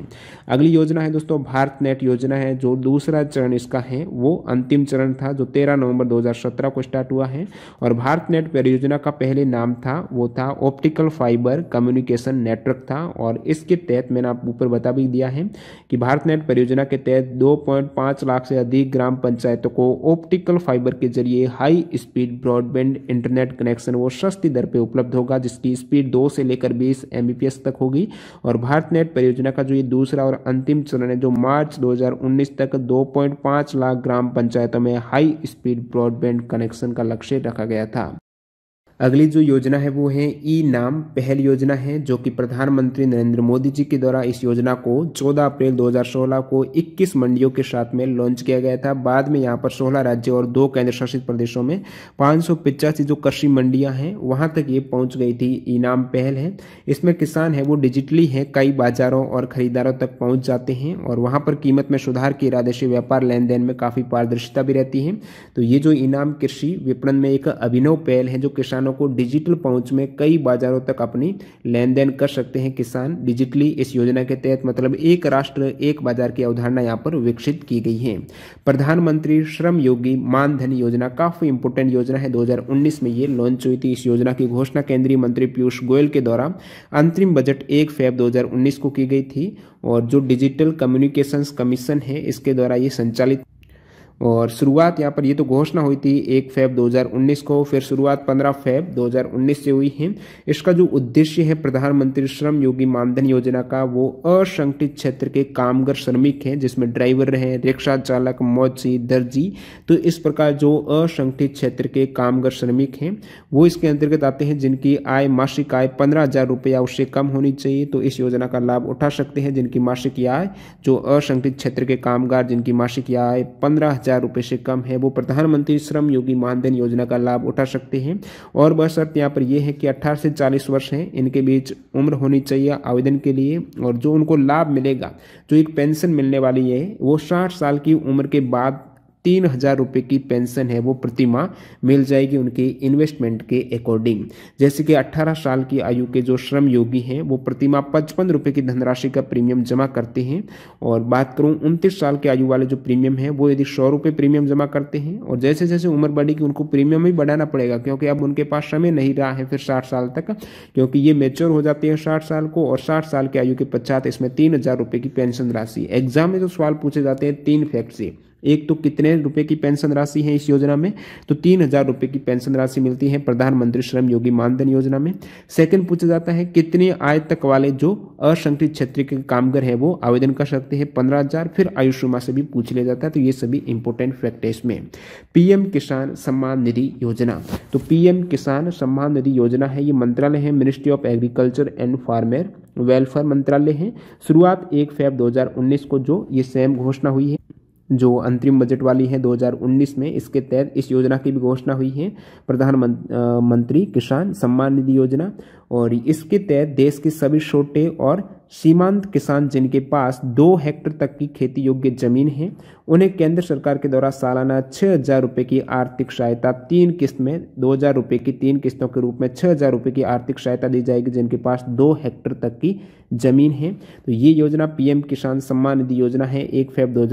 अगली योजना है दोस्तों भारत नेट योजना है जो दूसरा चरण इसका है वो अंतिम चरण था जो तेरह नवंबर 2017 को स्टार्ट हुआ है और भारत नेट परियोजना का पहले नाम था वो था ऑप्टिकल फाइबर कम्युनिकेशन नेटवर्क था और इसके तहत मैंने आप ऊपर बता भी दिया है कि भारत नेट परियोजना के तहत 2.5 लाख से अधिक ग्राम पंचायतों को ऑप्टिकल फाइबर के जरिए high speed broadband internet connection वो सस्ती दर पर उपलब्ध होगा जिसकी स्पीड दो से लेकर बीस एम तक होगी और और भारत नेट परियोजना का जो ये दूसरा और अंतिम चरण है जो मार्च 2019 तक 2.5 लाख ग्राम पंचायतों में हाई स्पीड ब्रॉडबैंड कनेक्शन का लक्ष्य रखा गया था अगली जो योजना है वो है ई नाम पहल योजना है जो कि प्रधानमंत्री नरेंद्र मोदी जी के द्वारा इस योजना को 14 अप्रैल 2016 को 21 मंडियों के साथ में लॉन्च किया गया था बाद में यहाँ पर 16 राज्यों और दो केंद्र शासित प्रदेशों में पाँच जो कृषि मंडियाँ हैं वहाँ तक ये पहुँच गई थी ई नाम पहल है इसमें किसान है वो डिजिटली है कई बाजारों और खरीदारों तक पहुँच जाते हैं और वहाँ पर कीमत में सुधार के इरादे से व्यापार लेन देन में काफ़ी पारदर्शिता भी रहती है तो ये जो इनाम कृषि विपणन में एक अभिनव पहल है जो किसान किसानों को डिजिटल पहुंच में कई बाजारों तक अपनी लेन देन कर सकते हैं किसान डिजिटली इस योजना के तहत मतलब एक राष्ट्र एक बाजार की अवधारणा यहाँ पर विकसित की गई है प्रधानमंत्री श्रम योगी मानधन योजना काफ़ी इंपोर्टेंट योजना है दो में ये लॉन्च हुई थी इस योजना की घोषणा केंद्रीय मंत्री पीयूष गोयल के द्वारा अंतरिम बजट एक फेब दो को की गई थी और जो डिजिटल कम्युनिकेशंस कमीशन है इसके द्वारा ये संचालित और शुरुआत यहाँ पर ये तो घोषणा हुई थी एक फेब 2019 को फिर शुरुआत 15 फेब 2019 से हुई है इसका जो उद्देश्य है प्रधानमंत्री श्रम योगी मानधन योजना का वो असंगठित क्षेत्र के कामगार श्रमिक हैं जिसमें ड्राइवर रहे रिक्शा चालक मौजी दर्जी तो इस प्रकार जो असंगठित क्षेत्र के कामगार श्रमिक हैं वो इसके अंतर्गत आते हैं जिनकी आय मासिक आय पंद्रह हज़ार रुपया उससे कम होनी चाहिए तो इस योजना का लाभ उठा सकते हैं जिनकी मासिक आय जो असंगठित क्षेत्र के कामगार जिनकी मासिक आय पंद्रह हजार रुपये से कम है वो प्रधानमंत्री श्रम योगी मानधन योजना का लाभ उठा सकते हैं और बशर्त यहाँ पर यह है कि अट्ठारह से चालीस वर्ष हैं इनके बीच उम्र होनी चाहिए आवेदन के लिए और जो उनको लाभ मिलेगा जो एक पेंशन मिलने वाली है वो साठ साल की उम्र के बाद तीन हजार रुपये की पेंशन है वो प्रतिमा मिल जाएगी उनके इन्वेस्टमेंट के अकॉर्डिंग जैसे कि 18 साल की आयु के जो श्रम योगी हैं वो प्रतिमा पचपन रुपये की धनराशि का प्रीमियम जमा करते हैं और बात करूँ उनतीस साल की आयु वाले जो प्रीमियम है वो यदि सौ रुपये प्रीमियम जमा करते हैं और जैसे जैसे उम्र बढ़ेगी उनको प्रीमियम भी बढ़ाना पड़ेगा क्योंकि अब उनके पास समय नहीं रहा है फिर साठ साल तक क्योंकि ये मेच्योर हो जाते हैं साठ साल को और साठ साल की आयु के पश्चात इसमें तीन हजार रुपये की पेंशन राशि एग्जाम में जो सवाल पूछे जाते हैं तीन फैक्ट से एक तो कितने रुपए की पेंशन राशि है इस योजना में तो तीन हजार रुपए की पेंशन राशि मिलती है प्रधानमंत्री श्रम योगी मानधन योजना में सेकंड पूछा जाता है कितने आय तक वाले जो असंगठित क्षेत्र के कामगार है वो आवेदन कर सकते हैं पंद्रह हजार फिर आयुष्मा से भी पूछ लिया जाता है तो ये सभी इंपोर्टेंट फैक्ट है इसमें पीएम किसान सम्मान निधि योजना तो पीएम किसान सम्मान निधि योजना है ये मंत्रालय है ministry of agriculture and farmer welfare मंत्रालय है शुरुआत एक फेब दो को जो ये सेम घोषणा हुई है जो अंतरिम बजट वाली है 2019 में इसके तहत इस योजना की भी घोषणा हुई है प्रधानमंत्री किसान सम्मान निधि योजना और इसके तहत देश के सभी छोटे और सीमांत किसान जिनके पास दो हेक्टर तक की खेती योग्य जमीन है उन्हें केंद्र सरकार के द्वारा सालाना छः हजार रुपये की आर्थिक सहायता तीन किस्त में दो हजार रुपये की तीन किस्तों के रूप में छः हजार रुपये की आर्थिक सहायता दी जाएगी जिनके पास दो हेक्टर तक की जमीन है तो ये योजना पीएम किसान सम्मान निधि योजना है एक फेब दो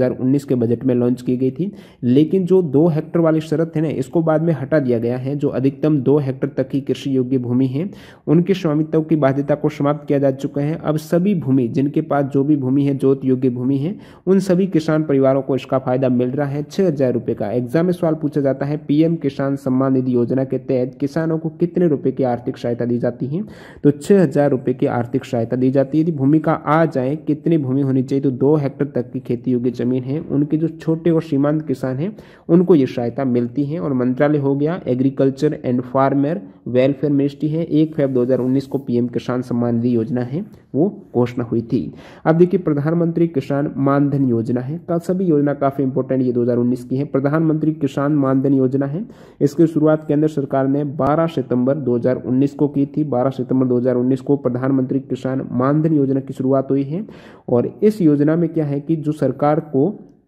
के बजट में लॉन्च की गई थी लेकिन जो दो हेक्टर वाली शरत है ना इसको बाद में हटा दिया गया है जो अधिकतम दो हेक्टर तक की कृषि योग्य भूमि है उन उनके स्वामित्व की बाध्यता को समाप्त किया जा चुका है अब सभी भूमि जिनके पास जो भी भूमि है जोत योग्य भूमि है उन सभी किसान परिवारों को इसका फायदा मिल रहा है छह हजार रुपए का एग्जाम में सवाल पूछा जाता है पीएम किसान सम्मान निधि योजना के तहत किसानों को कितने रुपए की आर्थिक सहायता दी जाती है तो छह हजार रुपए की आर्थिक सहायता दी जाती है यदि भूमि का आ जाए कितनी भूमि होनी चाहिए तो दो हेक्टर तक की खेती योग्य जमीन है उनके जो छोटे और सीमांत किसान है उनको ये सहायता मिलती है और मंत्रालय हो गया agriculture and farmer welfare ministry है एक फेब दो 2019 को पीएम किसान सम्मान निधि योजना है वो घोषणा हुई थी अब देखिए प्रधानमंत्री किसान मानधन योजना है का सभी योजना काफ़ी इंपोर्टेंट ये 2019 की है प्रधानमंत्री किसान मानधन योजना है इसकी शुरुआत केंद्र सरकार ने 12 सितंबर 2019 को की थी 12 सितंबर 2019 को प्रधानमंत्री किसान मानधन योजना की शुरुआत हुई है और इस योजना में क्या है कि जो सरकार को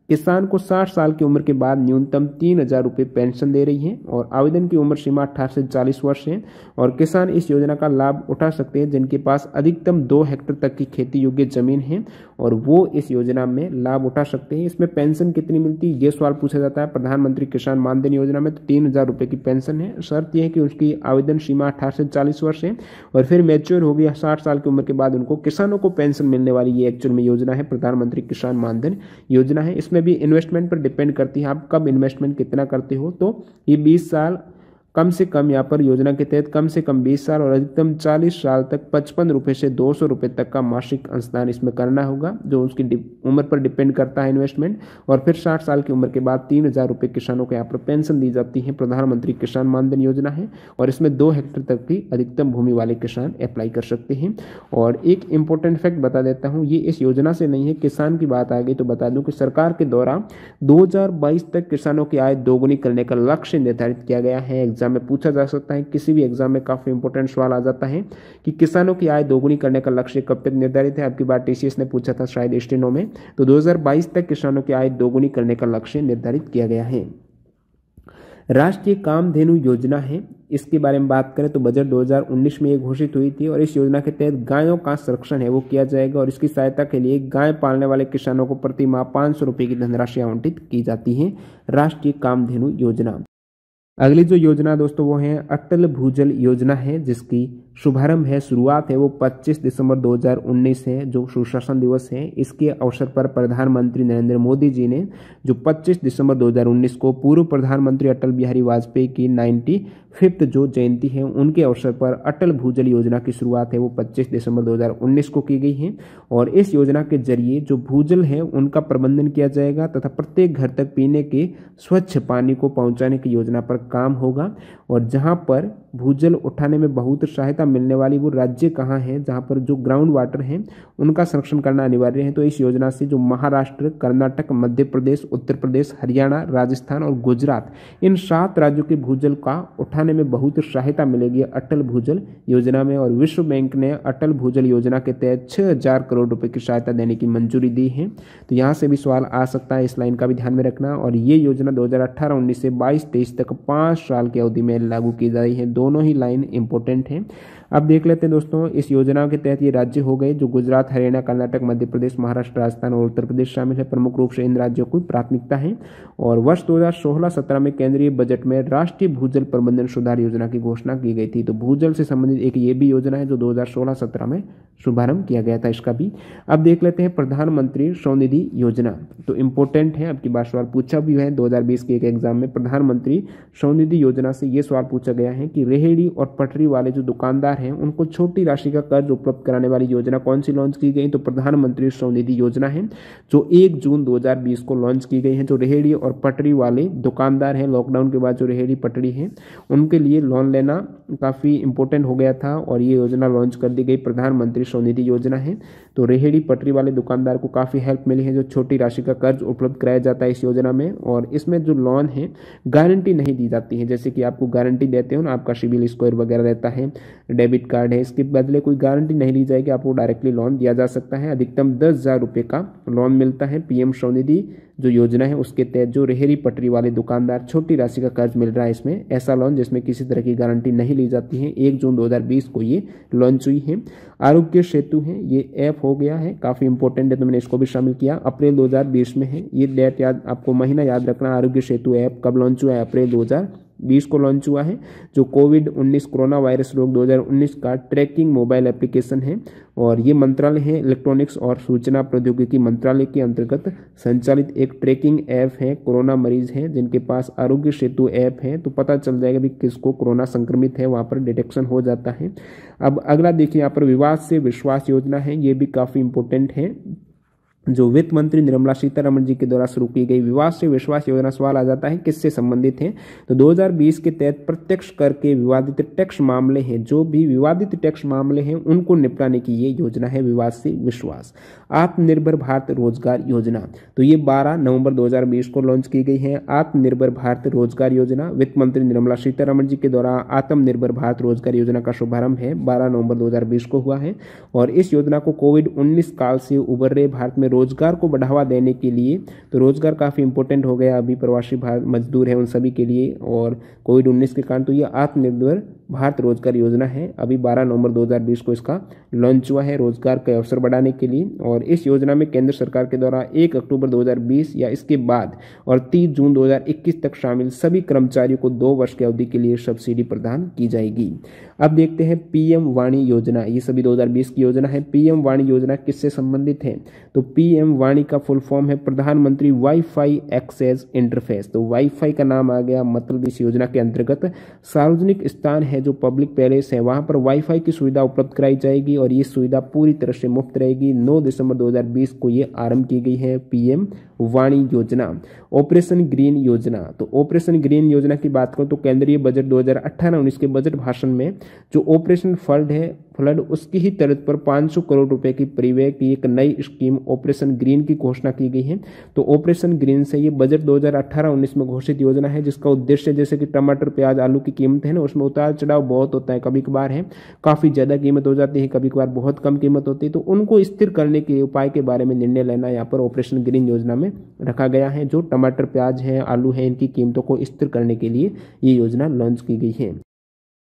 किसान को 60 साल की उम्र के बाद न्यूनतम तीन हज़ार रुपये पेंशन दे रही है और आवेदन की उम्र सीमा अठारह से चालीस वर्ष है और किसान इस योजना का लाभ उठा सकते हैं जिनके पास अधिकतम दो हेक्टर तक की खेती योग्य जमीन है और वो इस योजना में लाभ उठा सकते हैं इसमें पेंशन कितनी मिलती है ये सवाल पूछा जाता है प्रधानमंत्री किसान मानधन योजना में तो तीन हज़ार रुपये की पेंशन है शर्त यह है कि उसकी आवेदन सीमा अठारह से चालीस वर्ष है और फिर मेच्योर हो गया साठ साल की उम्र के बाद उनको किसानों को पेंशन मिलने वाली ये एक्चुअल में योजना है प्रधानमंत्री किसान मानधन योजना है इसमें भी इन्वेस्टमेंट पर डिपेंड करती है आप कब इन्वेस्टमेंट कितना करते हो तो ये बीस साल कम से कम यहाँ पर योजना के तहत कम से कम 20 साल और अधिकतम 40 साल तक पचपन रुपये से दो सौ रुपये तक का मासिक अंशदान इसमें करना होगा जो उसकी उम्र पर डिपेंड करता है इन्वेस्टमेंट और फिर 60 साल की उम्र के बाद तीन हज़ार रुपये किसानों को यहाँ पर पेंशन दी जाती है प्रधानमंत्री किसान मानधन योजना है और इसमें दो हेक्टर तक की अधिकतम भूमि वाले किसान अप्लाई कर सकते हैं और एक इम्पोर्टेंट फैक्ट बता देता हूँ ये इस योजना से नहीं है किसान की बात आ गई तो बता दूँ कि सरकार के द्वारा दो तक किसानों की आय दोगुनी करने का लक्ष्य निर्धारित किया गया है एग्जाम एग्जाम में पूछा जा सकता है किसी भी एग्जाम में काफ़ी इंपॉर्टेंट सवाल आ जाता है कि किसानों की आय दोगुनी करने का लक्ष्य कब तक निर्धारित है आपकी बार टीसीएस ने पूछा था शायद स्टेनो में तो दो तक किसानों की आय दोगुनी करने का लक्ष्य निर्धारित किया गया है राष्ट्रीय कामधेनु योजना है इसके बारे में बात करें तो बजट 2019 में ये घोषित हुई थी और इस योजना के तहत गायों का संरक्षण है वो किया जाएगा और इसकी सहायता के लिए गाय पालने वाले किसानों को प्रति माह पाँच सौ रुपये की धनराशि आवंटित की जाती है राष्ट्रीय कामधेनु योजना अगली जो योजना दोस्तों वो है अटल भूजल योजना है जिसकी शुभारंभ है शुरुआत है वो 25 दिसंबर 2019 है जो सुशासन दिवस है इसके अवसर पर प्रधानमंत्री नरेंद्र मोदी जी ने जो 25 दिसंबर 2019 को पूर्व प्रधानमंत्री अटल बिहारी वाजपेयी की नाइन्टी फिफ्थ जो जयंती है उनके अवसर पर अटल भूजल योजना की शुरुआत है वो 25 दिसंबर 2019 को की गई है और इस योजना के जरिए जो भूजल है उनका प्रबंधन किया जाएगा तथा प्रत्येक घर तक पीने के स्वच्छ पानी को पहुंचाने की योजना पर काम होगा और जहां पर भूजल उठाने में बहुत सहायता मिलने वाली वो राज्य कहाँ हैं जहाँ पर जो ग्राउंड वाटर हैं उनका संरक्षण करना अनिवार्य है तो इस योजना से जो महाराष्ट्र कर्नाटक मध्य प्रदेश उत्तर प्रदेश हरियाणा राजस्थान और गुजरात इन सात राज्यों के भूजल का उठाने में बहुत सहायता मिलेगी अटल भूजल योजना में और विश्व बैंक ने अटल भूजल योजना के तहत छः हजार करोड़ रुपए की सहायता देने की मंजूरी दी है तो यहाँ से भी सवाल आ सकता है इस लाइन का भी ध्यान में रखना और ये योजना दो हजार से बाईस तेईस तक पाँच साल की अवधि में लागू की जा रही है दोनों ही लाइन इंपॉर्टेंट हैं अब देख लेते हैं दोस्तों इस योजना के तहत ये राज्य हो गए जो गुजरात हरियाणा कर्नाटक मध्य प्रदेश महाराष्ट्र राजस्थान और उत्तर प्रदेश शामिल है प्रमुख रूप से इन राज्यों को प्राथमिकता है और वर्ष 2016-17 में केंद्रीय बजट में राष्ट्रीय भूजल प्रबंधन सुधार योजना की घोषणा की गई थी तो भूजल से संबंधित एक ये भी योजना है जो दो हजार में शुभारंभ किया गया था इसका भी अब देख लेते हैं प्रधानमंत्री स्वनिधि योजना तो इम्पोर्टेंट है अब की बार सवाल पूछा भी है 2020 के एक एग्जाम में प्रधानमंत्री स्वनिधि योजना से ये सवाल पूछा गया है कि रेहड़ी और पटरी वाले जो दुकानदार हैं उनको छोटी राशि का कर्ज उपलब्ध कराने वाली योजना कौन सी लॉन्च की गई तो प्रधानमंत्री स्वनिधि योजना है जो एक जून दो को लॉन्च की गई है जो तो रेहड़ी और पटरी वाले दुकानदार हैं लॉकडाउन के बाद जो रेहड़ी पटरी है उनके लिए लोन लेना काफ़ी इंपॉर्टेंट हो गया था और ये योजना लॉन्च कर दी गई प्रधानमंत्री स्वनिधि योजना है तो रेहेड़ी पटरी वाले दुकानदार को काफ़ी हेल्प मिली है जो छोटी राशि का कर्ज उपलब्ध कराया जाता है इस योजना में और इसमें जो लोन है गारंटी नहीं दी जाती है जैसे कि आपको गारंटी देते हो ना आपका सिविल स्कोर वगैरह रहता है डेबिट कार्ड है इसके बदले कोई गारंटी नहीं ली जाएगी आपको डायरेक्टली लोन दिया जा सकता है अधिकतम दस हज़ार रुपये का लोन मिलता है पीएम स्वनिधि जो योजना है उसके तहत जो रेहरी पटरी वाले दुकानदार छोटी राशि का कर्ज मिल रहा है इसमें ऐसा लोन जिसमें किसी तरह की गारंटी नहीं ली जाती है एक जून 2020 को ये लॉन्च हुई है आरोग्य सेतु है ये ऐप हो गया है काफ़ी इंपॉर्टेंट है तो मैंने इसको भी शामिल किया अप्रैल दो में है ये डेट याद आपको महीना याद रखना आरोग्य सेतु ऐप कब लॉन्च हुआ है अप्रैल दो बीस को लॉन्च हुआ है जो कोविड 19 कोरोना वायरस रोग 2019 का ट्रैकिंग मोबाइल एप्लीकेशन है और ये मंत्रालय है इलेक्ट्रॉनिक्स और सूचना प्रौद्योगिकी मंत्रालय के अंतर्गत संचालित एक ट्रैकिंग ऐप है कोरोना मरीज हैं जिनके पास आरोग्य सेतु ऐप है तो पता चल जाएगा भी किसको कोरोना संक्रमित है वहाँ पर डिटेक्शन हो जाता है अब अगला देखिए यहाँ पर विवाद से विश्वास योजना है ये भी काफ़ी इंपॉर्टेंट है जो वित्त मंत्री निर्मला सीतारमण जी के द्वारा शुरू की गई विवाद से विश्वास योजना सवाल आ जाता है किससे संबंधित है तो 2020 के तहत प्रत्यक्ष कर के विवादित टैक्स मामले हैं जो भी विवादित टैक्स मामले हैं उनको निपटाने की ये योजना है विवाद से विश्वास आत्मनिर्भर भारत रोजगार योजना तो ये 12 नवंबर 2020 को लॉन्च की गई है आत्मनिर्भर भारत रोजगार योजना वित्त मंत्री निर्मला सीतारमण जी के द्वारा आत्मनिर्भर भारत रोजगार योजना का शुभारंभ है 12 नवंबर 2020 को हुआ है और इस योजना को कोविड 19 काल से उभर रहे भारत में रोजगार को बढ़ावा देने के लिए तो रोजगार काफ़ी इंपॉर्टेंट हो गया अभी प्रवासी भारत मजदूर हैं उन सभी के लिए और कोविड उन्नीस के कारण तो ये आत्मनिर्भर भारत रोजगार योजना है अभी 12 नवंबर 2020 को इसका लॉन्च हुआ है रोजगार के अवसर बढ़ाने के लिए और इस योजना में केंद्र सरकार के द्वारा 1 अक्टूबर 2020 या इसके बाद और 30 जून 2021 तक शामिल सभी कर्मचारियों को दो वर्ष की अवधि के लिए सब्सिडी प्रदान की जाएगी अब देखते हैं पीएम वाणी योजना ये सभी 2020 की योजना है पीएम वाणी योजना किससे संबंधित है तो पीएम वाणी का फुल फॉर्म है प्रधानमंत्री वाईफाई एक्सेस इंटरफेस तो वाईफाई का नाम आ गया मतलब इस योजना के अंतर्गत सार्वजनिक स्थान है जो पब्लिक पैलेस है वहाँ पर वाईफाई की सुविधा उपलब्ध कराई जाएगी और ये सुविधा पूरी तरह से मुफ्त रहेगी 9 दिसंबर 2020 को ये आरंभ की गई है पीएम वाणी योजना ऑपरेशन ग्रीन योजना तो ऑपरेशन ग्रीन योजना की बात करो तो केंद्रीय बजट दो हज़ार के बजट भाषण में जो ऑपरेशन फंड है फ्लड उसकी ही तर्ज पर 500 करोड़ रुपए की परिव्यय की एक नई स्कीम ऑपरेशन ग्रीन की घोषणा की गई है तो ऑपरेशन ग्रीन से ये बजट 2018-19 में घोषित योजना है जिसका उद्देश्य जैसे कि टमाटर प्याज आलू की कीमत है ना उसमें उतार चढ़ाव बहुत होता है कभी कभार है काफ़ी ज़्यादा कीमत हो जाती है कभी कभार बहुत कम कीमत होती है तो उनको स्थिर करने के उपाय के बारे में निर्णय लेना यहाँ पर ऑपरेशन ग्रीन योजना में रखा गया है जो टमाटर प्याज है आलू है इनकी कीमतों को स्थिर करने के लिए ये योजना लॉन्च की गई है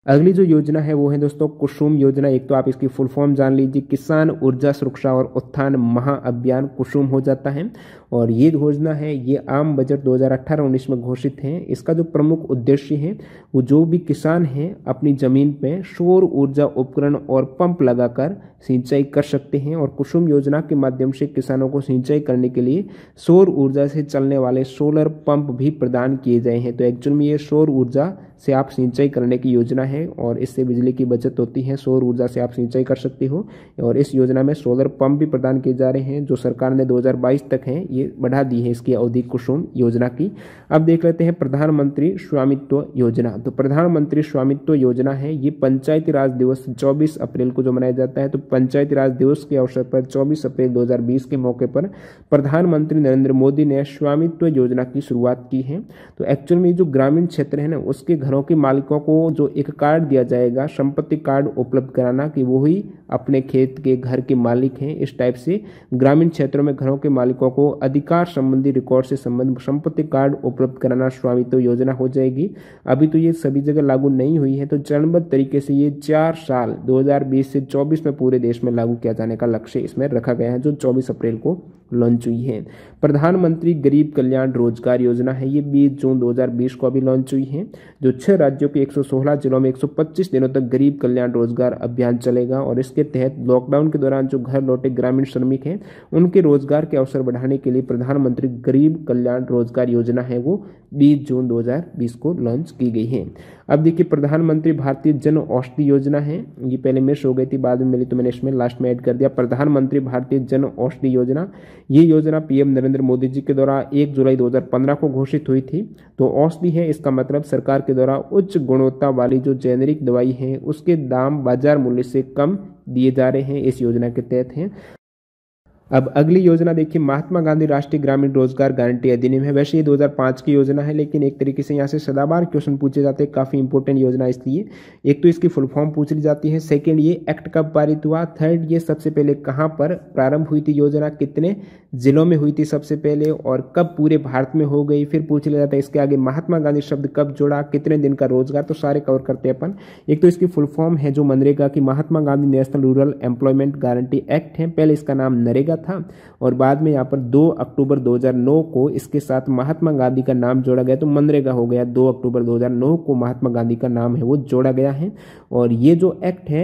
अगली जो योजना है वो है दोस्तों कुसुम योजना एक तो आप इसकी फुल फॉर्म जान लीजिए किसान ऊर्जा सुरक्षा और उत्थान महाअभियान कुसुम हो जाता है और ये योजना है ये आम बजट 2018-19 में घोषित है इसका जो प्रमुख उद्देश्य है वो जो भी किसान हैं अपनी ज़मीन पे सौर ऊर्जा उपकरण और पंप लगाकर सिंचाई कर सकते हैं और कुसुम योजना के माध्यम से किसानों को सिंचाई करने के लिए सौर ऊर्जा से चलने वाले सोलर पंप भी प्रदान किए जाए हैं तो एक्चुअल में ये सौर ऊर्जा से आप सिंचाई करने की योजना है और इससे बिजली की बचत होती है सौर ऊर्जा से आप सिंचाई कर सकते हो और इस योजना में सोलर पंप भी प्रदान किए जा रहे हैं जो सरकार ने 2022 तक हैं ये ये बढ़ा दी है इसकी अवधि कुसुम योजना की अब देख लेते हैं प्रधानमंत्री स्वामित्व योजना तो प्रधानमंत्री स्वामित्व योजना है ये पंचायती राज दिवस 24 अप्रैल को जो मनाया जाता है तो पंचायती राज दिवस के अवसर पर 24 अप्रैल 2020 के मौके पर प्रधानमंत्री नरेंद्र मोदी ने स्वामित्व योजना की शुरुआत की है तो एक्चुअल में जो ग्रामीण क्षेत्र है ना उसके घरों के मालिकों को जो एक कार्ड दिया जाएगा संपत्ति कार्ड उपलब्ध कराना कि वो अपने खेत के घर के मालिक हैं इस टाइप से ग्रामीण क्षेत्रों में घरों के मालिकों को अधिकार संबंधी रिकॉर्ड से संबंध संपत्ति कार्ड उपलब्ध कराना स्वामित्व तो योजना हो जाएगी अभी तो ये सभी जगह लागू नहीं हुई है तो चरणबद्ध तरीके से ये चार साल 2020 से 24 में पूरे देश में लागू किया जाने का लक्ष्य इसमें रखा गया है जो 24 अप्रैल को लॉन्च हुई है प्रधानमंत्री गरीब कल्याण रोजगार योजना है ये 20 जून 2020 को अभी लॉन्च हुई है जो छह राज्यों के 116 जिलों में 125 दिनों तक गरीब कल्याण रोजगार अभियान चलेगा और इसके तहत लॉकडाउन के दौरान जो घर लौटे ग्रामीण श्रमिक हैं उनके रोजगार के अवसर बढ़ाने के लिए लिए प्रधानमंत्री गरीब कल्याण रोजगार योजना है वो 20 जून 2020 को लॉन्च की गई है अब देखिए प्रधानमंत्री भारतीय जन औषधि योजना है ये पहले मिस हो गई थी बाद में मिली तो मैंने इसमें लास्ट में ऐड कर दिया प्रधानमंत्री भारतीय जन औषधि योजना ये योजना पीएम नरेंद्र मोदी जी के द्वारा 1 जुलाई 2015 को घोषित हुई थी तो औषधि है इसका मतलब सरकार के द्वारा उच्च गुणवत्ता वाली जो जेनेरिक दवाई है उसके दाम बाजार मूल्य से कम दिए जा रहे हैं इस योजना के तहत हैं अब अगली योजना देखिए महात्मा गांधी राष्ट्रीय ग्रामीण रोजगार गारंटी अधिनियम है वैसे ये 2005 की योजना है लेकिन एक तरीके से यहाँ से सदाबार क्वेश्चन पूछे जाते हैं काफ़ी इंपॉर्टेंट योजना इसलिए एक तो इसकी फुल फॉर्म पूछ ली जाती है सेकेंड ये एक्ट कब पारित हुआ थर्ड ये सबसे पहले कहाँ पर प्रारंभ हुई थी योजना कितने जिलों में हुई थी सबसे पहले और कब पूरे भारत में हो गई फिर पूछ लिया जाता है इसके आगे महात्मा गांधी शब्द कब जोड़ा कितने दिन का रोजगार तो सारे कवर करते हैं अपन एक तो इसकी फुल फॉर्म है जो मनरेगा की Mahatma Gandhi national rural employment guarantee act है पहले इसका नाम नरेगा था और बाद में यहाँ पर 2 अक्टूबर 2009 को इसके साथ महात्मा गांधी का नाम जोड़ा गया तो मनरेगा हो गया 2 अक्टूबर 2009 को महात्मा गांधी का नाम है वो जोड़ा गया है और ये जो एक्ट है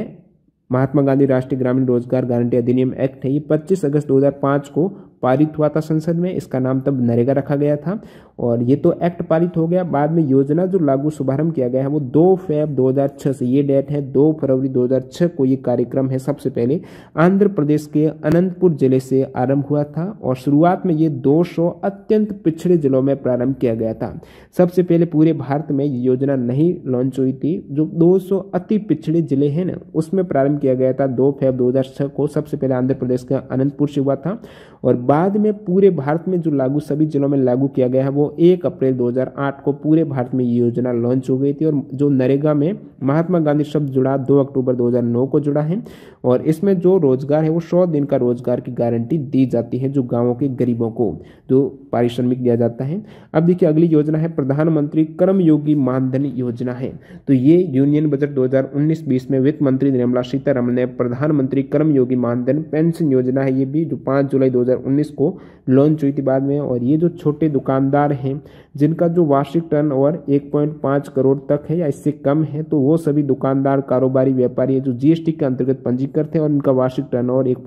महात्मा गांधी राष्ट्रीय ग्रामीण रोजगार गारंटी अधिनियम एक्ट है ये 25 अगस्त 2005 को पारित हुआ था संसद में इसका नाम तब नरेगा रखा गया था और ये तो एक्ट पारित हो गया बाद में योजना जो लागू शुभारंभ किया गया है वो दो फेब 2006 से ये डेट है दो फरवरी 2006 को ये कार्यक्रम है सबसे पहले आंध्र प्रदेश के अनंतपुर जिले से आरंभ हुआ था और शुरुआत में ये 200 अत्यंत पिछड़े जिलों में प्रारंभ किया गया था सबसे पहले पूरे भारत में ये योजना नहीं लॉन्च हुई थी जो दो अति पिछड़े जिले हैं ना उसमें प्रारंभ किया गया था दो फेब दो को सबसे पहले आंध्र प्रदेश के अनंतपुर से हुआ था और बाद में पूरे भारत में जो लागू सभी जिलों में लागू किया गया है वो एक अप्रैल 2008 को पूरे भारत में ये योजना लॉन्च हो गई थी और जो नरेगा में महात्मा गांधी शब्द जुड़ा दो अक्टूबर 2009 को जुड़ा है और इसमें जो रोजगार है वो सौ दिन का रोजगार की गारंटी दी जाती है जो गाँवों के गरीबों को जो पारिश्रमिक दिया जाता है अब देखिए अगली योजना है प्रधानमंत्री कर्मयोगी मानधन योजना है तो ये यूनियन बजट 2019-20 में वित्त मंत्री निर्मला सीतारमन ने प्रधानमंत्री कर्मयोगी मानधन पेंशन योजना है ये भी जो 5 जुलाई 2019 को लॉन्च हुई थी बाद में और ये जो छोटे दुकानदार हैं जिनका जो वार्षिक टर्न ओवर एक करोड़ तक है या इससे कम है तो वो सभी दुकानदार कारोबारी व्यापारी है जो जीएसटी के अंतर्गत पंजीकृत हैं और उनका वार्षिक ओवर एक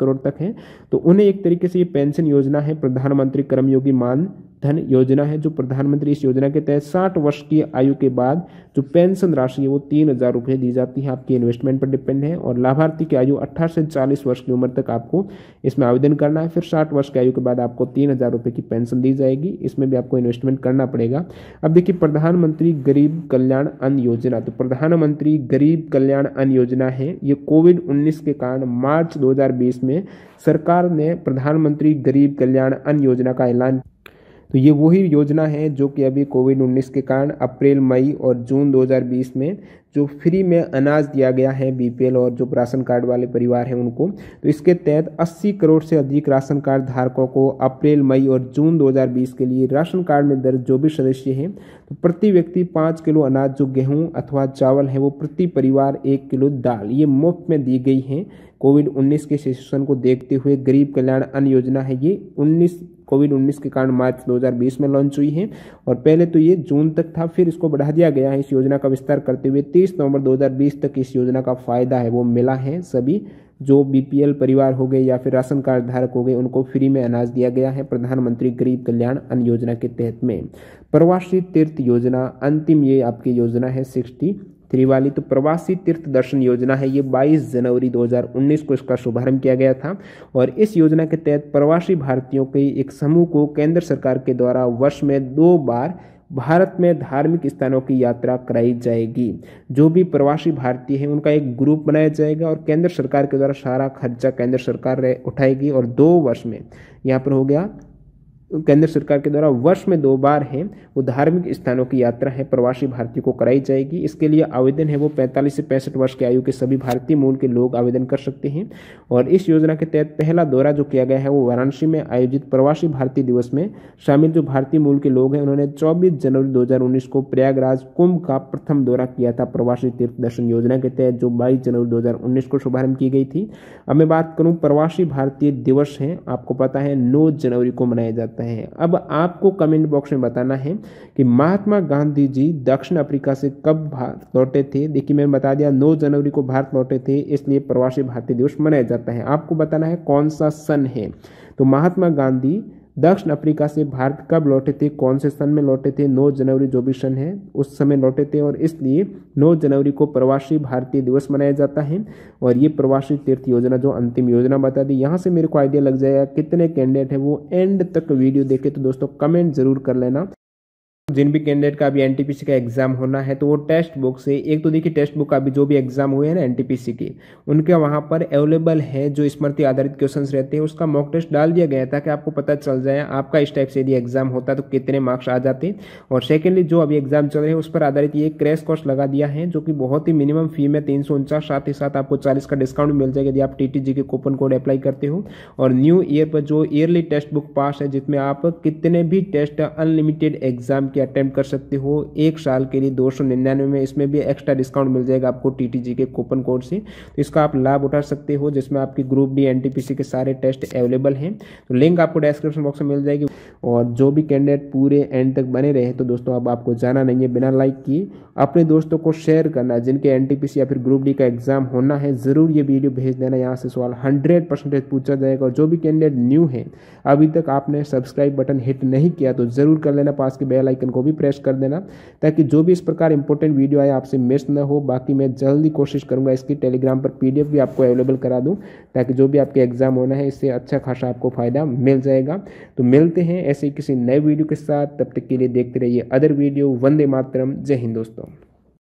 करोड़ तक है तो उन्हें एक तरीके से ये पेंशन योजना है प्रधानमंत्री कर्मयोगी मान धन योजना है जो प्रधानमंत्री इस योजना के तहत साठ वर्ष की आयु के बाद जो पेंशन राशि है वो तीन हज़ार रुपये दी जाती है आपकी इन्वेस्टमेंट पर डिपेंड है और लाभार्थी की आयु अट्ठारह से चालीस वर्ष की उम्र तक आपको इसमें आवेदन करना है फिर साठ वर्ष की आयु के बाद आपको तीन हज़ार रुपये की पेंशन दी जाएगी इसमें भी आपको इन्वेस्टमेंट करना पड़ेगा अब देखिए प्रधानमंत्री गरीब कल्याण अन्न योजना तो प्रधानमंत्री गरीब कल्याण अन्न योजना है ये कोविड उन्नीस के कारण मार्च दो में सरकार ने प्रधानमंत्री गरीब कल्याण अन्न योजना का ऐलान तो ये वही योजना है जो कि अभी कोविड 19 के कारण अप्रैल मई और जून 2020 में जो फ्री में अनाज दिया गया है बीपीएल और जो राशन कार्ड वाले परिवार हैं उनको तो इसके तहत 80 करोड़ से अधिक राशन कार्ड धारकों को अप्रैल मई और जून 2020 के लिए राशन कार्ड में दर्ज जो भी सदस्य हैं तो प्रति व्यक्ति पाँच किलो अनाज जो गेहूँ अथवा चावल है वो प्रति परिवार एक किलो दाल ये मुफ्त में दी गई है कोविड 19 के सिचुएशन को देखते हुए गरीब कल्याण अन्न योजना है ये उन्नीस कोविड 19 के कारण मार्च 2020 में लॉन्च हुई है और पहले तो ये जून तक था फिर इसको बढ़ा दिया गया है इस योजना का विस्तार करते हुए 30 नवंबर 2020 तक इस योजना का फायदा है वो मिला है सभी जो बीपीएल परिवार हो गए या फिर राशन कार्ड धारक हो गए उनको फ्री में अनाज दिया गया है प्रधानमंत्री गरीब कल्याण अन्न योजना के तहत में प्रवासी तीर्थ योजना अंतिम ये आपकी योजना है सिक्सटी त्रिवाली तो प्रवासी तीर्थ दर्शन योजना है ये 22 जनवरी 2019 को इसका शुभारंभ किया गया था और इस योजना के तहत प्रवासी भारतीयों के एक समूह को केंद्र सरकार के द्वारा वर्ष में दो बार भारत में धार्मिक स्थानों की यात्रा कराई जाएगी जो भी प्रवासी भारतीय हैं उनका एक ग्रुप बनाया जाएगा और केंद्र सरकार के द्वारा सारा खर्चा केंद्र सरकार उठाएगी और दो वर्ष में यहाँ पर हो गया केंद्र सरकार के द्वारा वर्ष में दो बार है वो धार्मिक स्थानों की यात्रा है प्रवासी भारतीयों को कराई जाएगी इसके लिए आवेदन है वो 45 से पैंसठ वर्ष की आयु के सभी भारतीय मूल के लोग आवेदन कर सकते हैं और इस योजना के तहत पहला दौरा जो किया गया है वो वाराणसी में आयोजित प्रवासी भारतीय दिवस में शामिल जो भारतीय मूल के लोग हैं उन्होंने चौबीस जनवरी दो को प्रयागराज कुंभ का प्रथम दौरा किया था प्रवासी तीर्थ दर्शन योजना के तहत जो बाईस जनवरी दो को शुभारंभ की गई थी अब मैं बात करूँ प्रवासी भारतीय दिवस है आपको पता है नौ जनवरी को मनाया जाता सकता है अब आपको कमेंट बॉक्स में बताना है कि महात्मा गांधी जी दक्षिण अफ्रीका से कब भारत लौटे थे देखिए मैंने बता दिया 9 जनवरी को भारत लौटे थे इसलिए प्रवासी भारतीय दिवस मनाया जाता है आपको बताना है कौन सा सन है तो महात्मा गांधी दक्षिण अफ्रीका से भारत कब लौटे थे कौन से सन में लौटे थे 9 जनवरी जो भी सन है उस समय लौटे थे और इसलिए 9 जनवरी को प्रवासी भारतीय दिवस मनाया जाता है और ये प्रवासी तीर्थ योजना जो अंतिम योजना बता दी यहाँ से मेरे को आइडिया लग जाएगा कितने कैंडिडेट हैं वो एंड तक वीडियो देखे तो दोस्तों कमेंट जरूर कर लेना जिन भी कैंडिडेट का अभी एनटीपीसी का एग्जाम होना है तो वो टेस्ट बुक से एक तो देखिए टेक्स्ट बुक का अभी जो भी एग्जाम हुए हैं ना एनटीपीसी के उनके वहाँ पर अवेलेबल है जो स्मृति आधारित क्वेश्चंस रहते हैं उसका मॉक टेस्ट डाल दिया गया ताकि आपको पता चल जाए आपका इस टाइप से यदि एग्जाम होता तो कितने मार्क्स आ जाते और सेकेंडली जो अभी एग्जाम चल रहे हैं उस पर आधारित ये क्रैश कोर्स लगा दिया है जो कि बहुत ही मिनिमम फी में तीन साथ ही साथ आपको चालीस का डिस्काउंट मिल जाएगा यदि आप टी के कूपन कोड अप्लाई करते हो और न्यू ईयर पर जो ईयरली टेक्स्ट बुक पास है जिसमें आप कितने भी टेस्ट अनलिमिटेड एग्जाम की अटैम्प्ट कर सकते हो एक साल के लिए दो में इसमें भी एक्स्ट्रा डिस्काउंट मिल जाएगा आपको टी के कूपन कोड से तो इसका आप लाभ उठा सकते हो जिसमें आपकी ग्रुप डी एन के सारे टेस्ट अवेलेबल हैं तो लिंक आपको डिस्क्रिप्शन बॉक्स में मिल जाएगी और जो भी कैंडिडेट पूरे एंड तक बने रहे तो दोस्तों अब आपको जाना नहीं है बिना लाइक किए अपने दोस्तों को शेयर करना जिनके एन या फिर ग्रुप डी का एग्जाम होना है ज़रूर ये वीडियो भेज देना यहाँ से सवाल हंड्रेड परसेंटेज पूछा जाएगा और जो भी कैंडिडेट न्यू है अभी तक आपने सब्सक्राइब बटन हिट नहीं किया तो ज़रूर कर लेना पास के बेल आइकन बटन को भी प्रेस कर देना ताकि जो भी इस प्रकार इंपॉर्टेंट वीडियो आए आपसे मिस न हो बाकी मैं जल्दी कोशिश करूँगा इसकी टेलीग्राम पर पी भी आपको अवेलेबल करा दूँ ताकि जो भी आपके एग्ज़ाम होना है इससे अच्छा खासा आपको फ़ायदा मिल जाएगा तो मिलते हैं ऐसे किसी नए वीडियो के साथ तब तक के लिए देखते रहिए अदर वीडियो वंदे मातरम जय हिंद दोस्तों